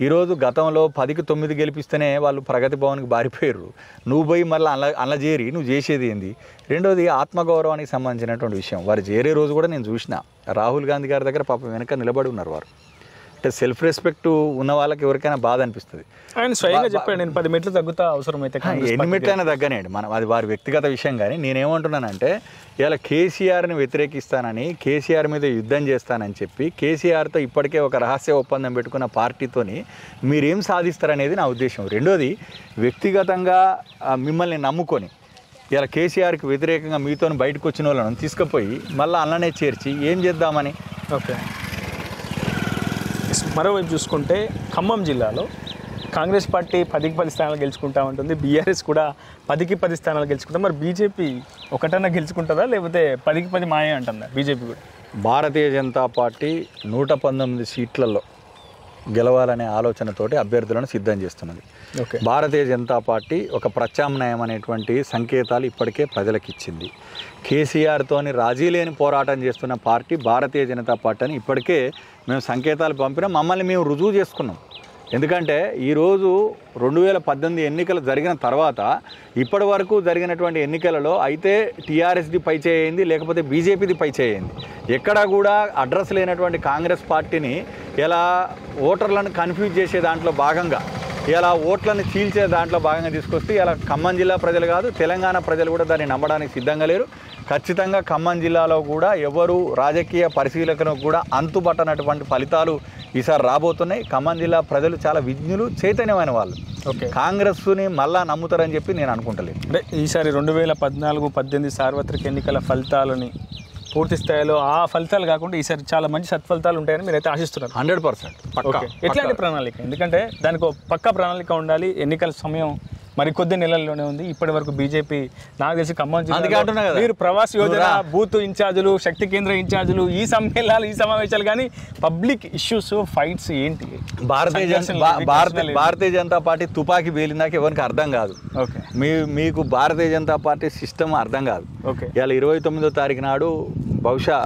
ఈరోజు గతంలో పదికి తొమ్మిది గెలిపిస్తేనే వాళ్ళు ప్రగతి భవన్కి బారిపోయారు నువ్వు పోయి మళ్ళీ అలా అలా చేరి నువ్వు చేసేది ఏంది రెండోది ఆత్మగౌరవానికి సంబంధించినటువంటి విషయం వారు చేరే రోజు కూడా నేను చూసిన రాహుల్ గాంధీ గారి దగ్గర పాపం వెనక నిలబడి ఉన్నారు వారు అంటే సెల్ఫ్ రెస్పెక్ట్ ఉన్న వాళ్ళకి ఎవరికైనా బాధ అనిపిస్తుంది ఆయన స్వయంగా చెప్పాడు నేను పది మీటర్లు తగ్గుతా అవసరం అయితే ఎన్ని మీటర్లు అయినా తగ్గనండి మనం అది వారి వ్యక్తిగత విషయం కానీ నేనేమంటున్నానంటే ఇలా కేసీఆర్ని వ్యతిరేకిస్తానని కేసీఆర్ మీద యుద్ధం చేస్తానని చెప్పి కేసీఆర్తో ఇప్పటికే ఒక రహస్య ఒప్పందం పెట్టుకున్న పార్టీతోని మీరేం సాధిస్తారనేది నా ఉద్దేశం రెండోది వ్యక్తిగతంగా మిమ్మల్ని నమ్ముకొని ఇలా కేసీఆర్కి వ్యతిరేకంగా మీతో బయటకు వచ్చిన వాళ్ళను తీసుకుపోయి మళ్ళీ అన్ననే చేర్చి ఏం చేద్దామని ఓకే మరోవైపు చూసుకుంటే ఖమ్మం జిల్లాలో కాంగ్రెస్ పార్టీ పదికి పది స్థానాలు గెలుచుకుంటా ఉంటుంది బీఆర్ఎస్ కూడా పదికి పది స్థానాలు గెలుచుకుంటాం మరి బీజేపీ ఒకటన్నా గెలుచుకుంటుందా లేకపోతే పదికి పది మాయే అంటుందా బీజేపీ కూడా భారతీయ జనతా పార్టీ నూట పంతొమ్మిది సీట్లలో గెలవాలనే ఆలోచనతోటి అభ్యర్థులను సిద్ధం చేస్తున్నది భారతీయ జనతా పార్టీ ఒక ప్రత్యామ్నాయం అనేటువంటి సంకేతాలు ఇప్పటికే ప్రజలకు ఇచ్చింది కేసీఆర్తోని రాజీ లేని పోరాటం చేస్తున్న పార్టీ భారతీయ జనతా పార్టీ అని ఇప్పటికే మేము సంకేతాలు పంపినా మమ్మల్ని మేము రుజువు చేసుకున్నాం ఎందుకంటే ఈరోజు రెండు వేల పద్దెనిమిది ఎన్నికలు జరిగిన తర్వాత ఇప్పటి వరకు జరిగినటువంటి ఎన్నికలలో అయితే టీఆర్ఎస్ది పై చేయింది లేకపోతే బీజేపీది పై చేయింది ఎక్కడా కూడా అడ్రస్ లేనటువంటి కాంగ్రెస్ పార్టీని ఇలా ఓటర్లను కన్ఫ్యూజ్ చేసే దాంట్లో భాగంగా ఇలా ఓట్లను చీల్చే దాంట్లో భాగంగా తీసుకొస్తే ఇలా ఖమ్మం జిల్లా ప్రజలు కాదు తెలంగాణ ప్రజలు కూడా దాన్ని నమ్మడానికి సిద్ధంగా లేరు ఖచ్చితంగా ఖమ్మం జిల్లాలో కూడా ఎవరు రాజకీయ పరిశీలకులకు కూడా అంతుబట్టనటువంటి ఫలితాలు ఈసారి రాబోతున్నాయి ఖమ్మం జిల్లా ప్రజలు చాలా విజ్ఞులు చైతన్యమైన వాళ్ళు కాంగ్రెస్ని మళ్ళా నమ్ముతారని చెప్పి నేను అనుకుంటలేదు అంటే ఈసారి రెండు వేల పద్నాలుగు పద్దెనిమిది సార్వత్రిక ఎన్నికల ఫలితాలని పూర్తి స్థాయిలో ఆ ఫలితాలు కాకుండా ఈసారి చాలా మంచి సత్ఫలితాలు ఉంటాయని మీరు అయితే ఆశిస్తున్నారు హండ్రెడ్ పర్సెంట్ ఎట్లాంటి ప్రణాళిక ఎందుకంటే దానికి పక్క ప్రణాళిక ఉండాలి ఎన్నికల సమయం మరి కొద్ది నెలల్లోనే ఉంది ఇప్పటి వరకు బీజేపీ నాకు తెలిసి ఖమ్మం జిల్లా మీరు ప్రవాస యోజన బూత్ ఇన్ఛార్జులు శక్తి కేంద్ర ఇన్ఛార్జులు ఈ సమ్మేళనాలు ఈ సమావేశాలు కానీ పబ్లిక్ ఇష్యూస్ ఫైట్స్ ఏంటి భారతీయ భారత భారతీయ జనతా పార్టీ తుపాకీ వేలినాక ఎవరికి అర్థం కాదు మీ మీకు భారతీయ జనతా పార్టీ సిస్టమ్ అర్థం కాదు ఓకే ఇలా ఇరవై తొమ్మిదో తారీఖు నాడు బహుశా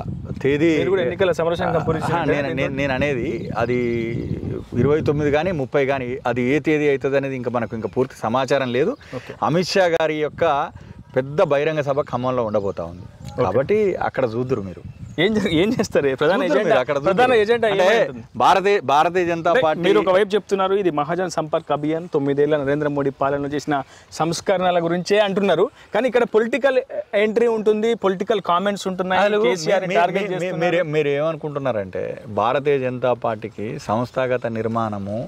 తేదీ ఎన్నికల నేను అనేది అది ఇరవై తొమ్మిది కానీ ముప్పై కానీ అది ఏ తేదీ అవుతుంది అనేది ఇంకా మనకు ఇంకా పూర్తి సమాచారం లేదు అమిత్ షా గారి యొక్క పెద్ద బహిరంగ సభ ఖమ్మంలో ఉండబోతా ఉంది కాబట్టి అక్కడ చూద్దరు మీరు ఏం ఏం చేస్తారు ప్రధాన అక్కడ ప్రధాన ఎజెండా భారతీయ భారతీయ జనతా పార్టీ మీరు ఒకవైపు చెప్తున్నారు ఇది మహాజన్ సంపర్క్ అభియాన్ తొమ్మిదేళ్ల నరేంద్ర మోడీ పాలన చేసిన సంస్కరణల గురించే అంటున్నారు కానీ ఇక్కడ పొలిటికల్ ఎంట్రీ ఉంటుంది పొలిటికల్ కామెంట్స్ ఉంటున్నాయి మీరు మీరు ఏమనుకుంటున్నారంటే భారతీయ జనతా పార్టీకి సంస్థాగత నిర్మాణము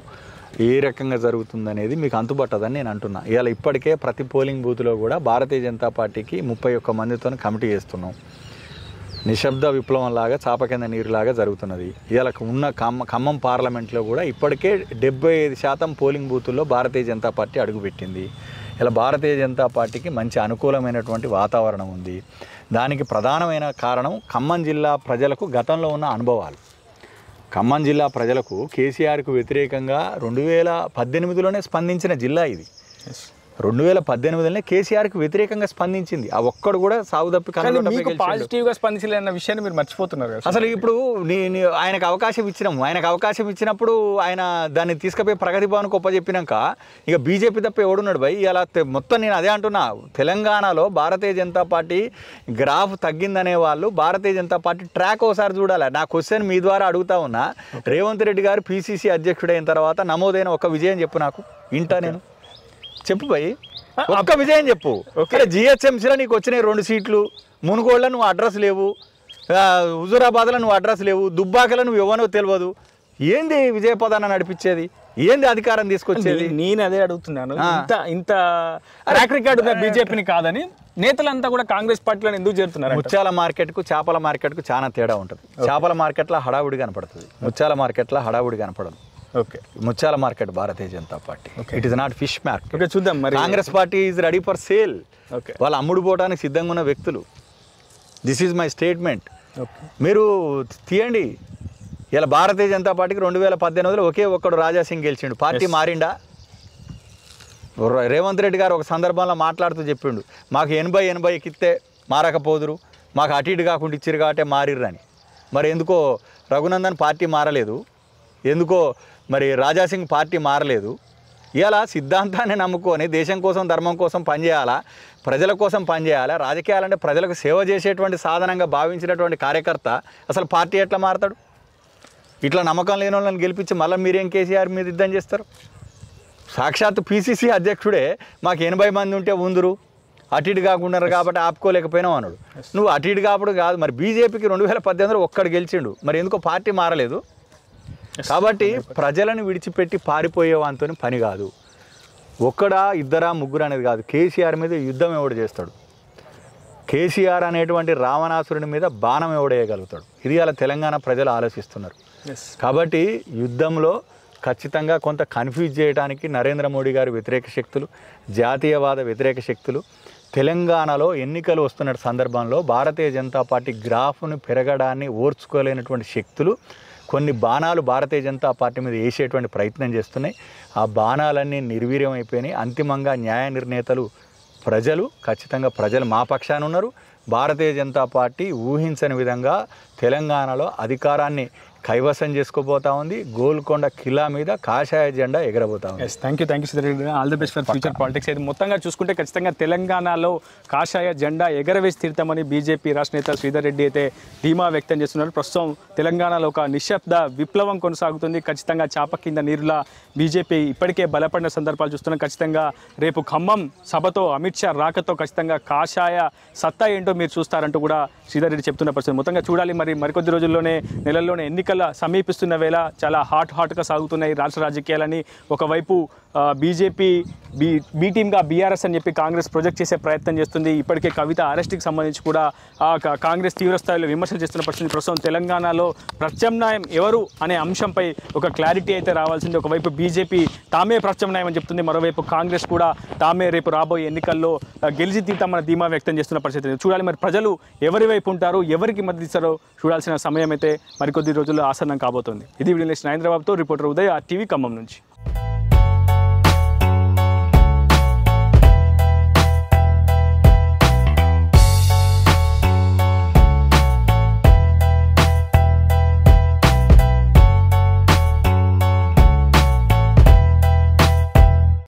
ఏ రకంగా జరుగుతుందనేది మీకు అంతుబట్టదని నేను అంటున్నా ఇవాళ ఇప్పటికే ప్రతి పోలింగ్ బూత్లో కూడా భారతీయ జనతా పార్టీకి ముప్పై ఒక్క మందితో కమిటీ చేస్తున్నాం నిశ్శబ్ద విప్లవం లాగా చాప కింద నీరులాగా జరుగుతున్నది ఇవాళ ఉన్న ఖమ్మ ఖమ్మం పార్లమెంట్లో కూడా ఇప్పటికే డెబ్బై ఐదు శాతం పోలింగ్ బూతుల్లో భారతీయ జనతా పార్టీ అడుగుపెట్టింది ఇలా భారతీయ జనతా పార్టీకి మంచి అనుకూలమైనటువంటి వాతావరణం ఉంది దానికి ప్రధానమైన కారణం ఖమ్మం జిల్లా ప్రజలకు గతంలో ఉన్న అనుభవాలు ఖమ్మం జిల్లా ప్రజలకు కేసీఆర్కు వ్యతిరేకంగా రెండు వేల పద్దెనిమిదిలోనే స్పందించిన జిల్లా ఇది రెండు వేల పద్దెనిమిదిలోనే కేసీఆర్కి వ్యతిరేకంగా స్పందించింది ఆ ఒక్కడు కూడా సాగు తప్పి మీకు పాజిటివ్గా స్పందించలేన్న విషయాన్ని మీరు మర్చిపోతున్నారు అసలు ఇప్పుడు నేను ఆయనకు అవకాశం ఇచ్చినాము ఆయనకు అవకాశం ఇచ్చినప్పుడు ఆయన దాన్ని తీసుకుపోయి ప్రగతి భవన్ చెప్పినాక ఇక బీజేపీ తప్ప ఎవడున్నాడు భయ్ ఇలా మొత్తం నేను అదే అంటున్నా తెలంగాణలో భారతీయ జనతా పార్టీ గ్రాఫ్ తగ్గిందనే వాళ్ళు భారతీయ జనతా పార్టీ ట్రాక్ ఒకసారి చూడాలి నా క్వశ్చన్ మీ ద్వారా అడుగుతా ఉన్నా రేవంత్ రెడ్డి గారు పీసీసీ అధ్యక్షుడైన తర్వాత నమోదైన ఒక విజయం చెప్పు నాకు ఇంటా నేను చెప్పు భయ్ ఒక్క విజయం చెప్పు ఓకే జిహెచ్ఎంసీలో నీకు వచ్చినాయి రెండు సీట్లు మునుగోళ్ళ నువ్వు అడ్రస్ లేవు హుజూరాబాద్లో నువ్వు అడ్రస్ లేవు దుబ్బాకలో నువ్వు ఇవ్వనో తెలియదు ఏంది విజయపదాన్ని నడిపించేది ఏంది అధికారం తీసుకొచ్చేది నేను అదే అడుగుతున్నాను ఇంత ఇంత ట్రాక్ రికార్డు బీజేపీని కాదని నేతలంతా కూడా కాంగ్రెస్ పార్టీలో ఎందుకు చేరుతున్నారు ముత్యాల మార్కెట్కు చేపల మార్కెట్కు చాలా తేడా ఉంటుంది చేపల మార్కెట్లో హడావుడి కనపడుతుంది ముత్యాల మార్కెట్లో హడావుడి కనపడదు ఓకే ముత్యాల market Bharatiya Janata party it is not fish market okay చూద్దాం మరి Congress party is ready for sale okay వాళ్ళు అమ్ముడు పోవడానికి సిద్ధంగా ఉన్న వ్యక్తులు దిస్ ఈజ్ మై స్టేట్మెంట్ మీరు తీయండి ఇలా భారతీయ జనతా పార్టీకి రెండు వేల పద్దెనిమిదిలో ఒకే ఒక్కడు రాజాసింగ్ గెలిచిండు పార్టీ మారిండా రేవంత్ రెడ్డి గారు ఒక సందర్భంలో మాట్లాడుతూ చెప్పిండు మాకు ఎనభై ఎనభై ఎక్కితే మారకపోదురు మాకు అటు ఇటు కాకుండా ఇచ్చిరు కాబట్టి మారిర్రని మరి ఎందుకో రఘునందన్ పార్టీ మారలేదు ఎందుకో మరి రాజాసింగ్ పార్టీ మారలేదు ఇలా సిద్ధాంతాన్ని నమ్ముకొని దేశం కోసం ధర్మం కోసం పనిచేయాలా ప్రజల కోసం పనిచేయాలా రాజకీయాలంటే ప్రజలకు సేవ చేసేటువంటి సాధనంగా భావించినటువంటి కార్యకర్త అసలు పార్టీ ఎట్లా మారతాడు ఇట్లా నమ్మకం లేని వాళ్ళని గెలిపించి మళ్ళీ మీరేం కేసీఆర్ మీద యుద్ధం చేస్తారు సాక్షాత్ పీసీసీ అధ్యక్షుడే మాకు ఎనభై మంది ఉంటే ఉందరు అటు ఇటు కాకుండా కాబట్టి ఆపుకోలేకపోయినావు అన్నాడు నువ్వు అటు ఇటు కాపుడు కాదు మరి బీజేపీకి రెండు వేల పద్దెనిమిదిలో ఒక్కడు గెలిచిండు మరి ఎందుకో పార్టీ మారలేదు కాబట్టి ప్రజలను విడిచిపెట్టి పారిపోయే వాంతో పని కాదు ఒక్కడా ఇద్దరా ముగ్గురు అనేది కాదు కేసీఆర్ మీద యుద్ధం ఎవడు చేస్తాడు కేసీఆర్ అనేటువంటి రావణాసురుని మీద బాణం ఎవడేయగలుగుతాడు ఇది అలా తెలంగాణ ప్రజలు ఆలోచిస్తున్నారు కాబట్టి యుద్ధంలో ఖచ్చితంగా కొంత కన్ఫ్యూజ్ చేయడానికి నరేంద్ర మోడీ గారి వ్యతిరేక శక్తులు జాతీయవాద వ్యతిరేక శక్తులు తెలంగాణలో ఎన్నికలు వస్తున్న సందర్భంలో భారతీయ జనతా పార్టీ గ్రాఫ్ను పెరగడాన్ని ఓర్చుకోలేనటువంటి శక్తులు కొన్ని బాణాలు భారతీయ జనతా పార్టీ మీద వేసేటువంటి ప్రయత్నం చేస్తున్నాయి ఆ బాణాలన్నీ నిర్వీర్యం అయిపోయినాయి అంతిమంగా న్యాయ నిర్ణేతలు ప్రజలు ఖచ్చితంగా ప్రజలు మా పక్షాన ఉన్నారు భారతీయ జనతా పార్టీ ఊహించని విధంగా తెలంగాణలో అధికారాన్ని కైవసం చేసుకోబోతా ఉంది గోల్కొండ కిలా మీద కాషాయ జెండా ఎగరబోతా ఉంది thank you thank you sir all the best for future politics అయితే మొత్తంగా చూసుకుంటే ఖచ్చితంగా తెలంగాణలో కాషాయ జెండా ఎగరవేసి తీరుతామని బీజేపీ రాష్ట్ర నేత శ్రీధర్ రెడ్డి అయితే ధీమా వ్యక్తం చేస్తున్నారు ప్రస్తుతం తెలంగాణలో ఒక నిశ్శబ్ద విప్లవం కొనసాగుతుంది ఖచ్చితంగా చాప కింద నీరులా బీజేపీ ఇప్పటికే బలపడిన సందర్భాలు చూస్తున్నాం ఖచ్చితంగా రేపు ఖమ్మం సభతో అమిత్ షా రాకతో ఖచ్చితంగా కాషాయ సత్తా ఏంటో మీరు చూస్తారంటూ కూడా శ్రీధర్ రెడ్డి చెప్తున్న పరిస్థితి మొత్తంగా చూడాలి మరి మరికొద్ది రోజుల్లోనే నెలల్లోనే ఎన్నికలు ఎన్నికల సమీపిస్తున్న వేళ చాలా హాట్ హాట్గా సాగుతున్నాయి రాష్ట్ర రాజకీయాలని ఒకవైపు బీజేపీ బీ బీ టీమ్గా బీఆర్ఎస్ అని చెప్పి కాంగ్రెస్ ప్రొజెక్ట్ చేసే ప్రయత్నం చేస్తుంది ఇప్పటికే కవిత అరెస్ట్కి సంబంధించి కూడా కాంగ్రెస్ తీవ్రస్థాయిలో విమర్శలు చేస్తున్న పరిస్థితి ప్రస్తుతం తెలంగాణలో ప్రత్యామ్నాయం ఎవరు అనే అంశంపై ఒక క్లారిటీ అయితే రావాల్సింది ఒకవైపు బీజేపీ తామే ప్రత్యామ్నాయం అని చెప్తుంది మరోవైపు కాంగ్రెస్ కూడా తామే రేపు రాబోయే ఎన్నికల్లో గెలిచి తీతామన్న ధీమా వ్యక్తం చేస్తున్న పరిస్థితి చూడాలి మరి ప్రజలు ఎవరి వైపు ఉంటారు ఎవరికి మద్దతు ఇస్తారో చూడాల్సిన సమయం అయితే మరికొద్ది రోజుల్లో ఆసన్నం కాబోతోంది ఇది వీడియో నరేంద్రబాబుతో రిపోర్టర్ ఉదయ టీవీ ఖమ్మం నుంచి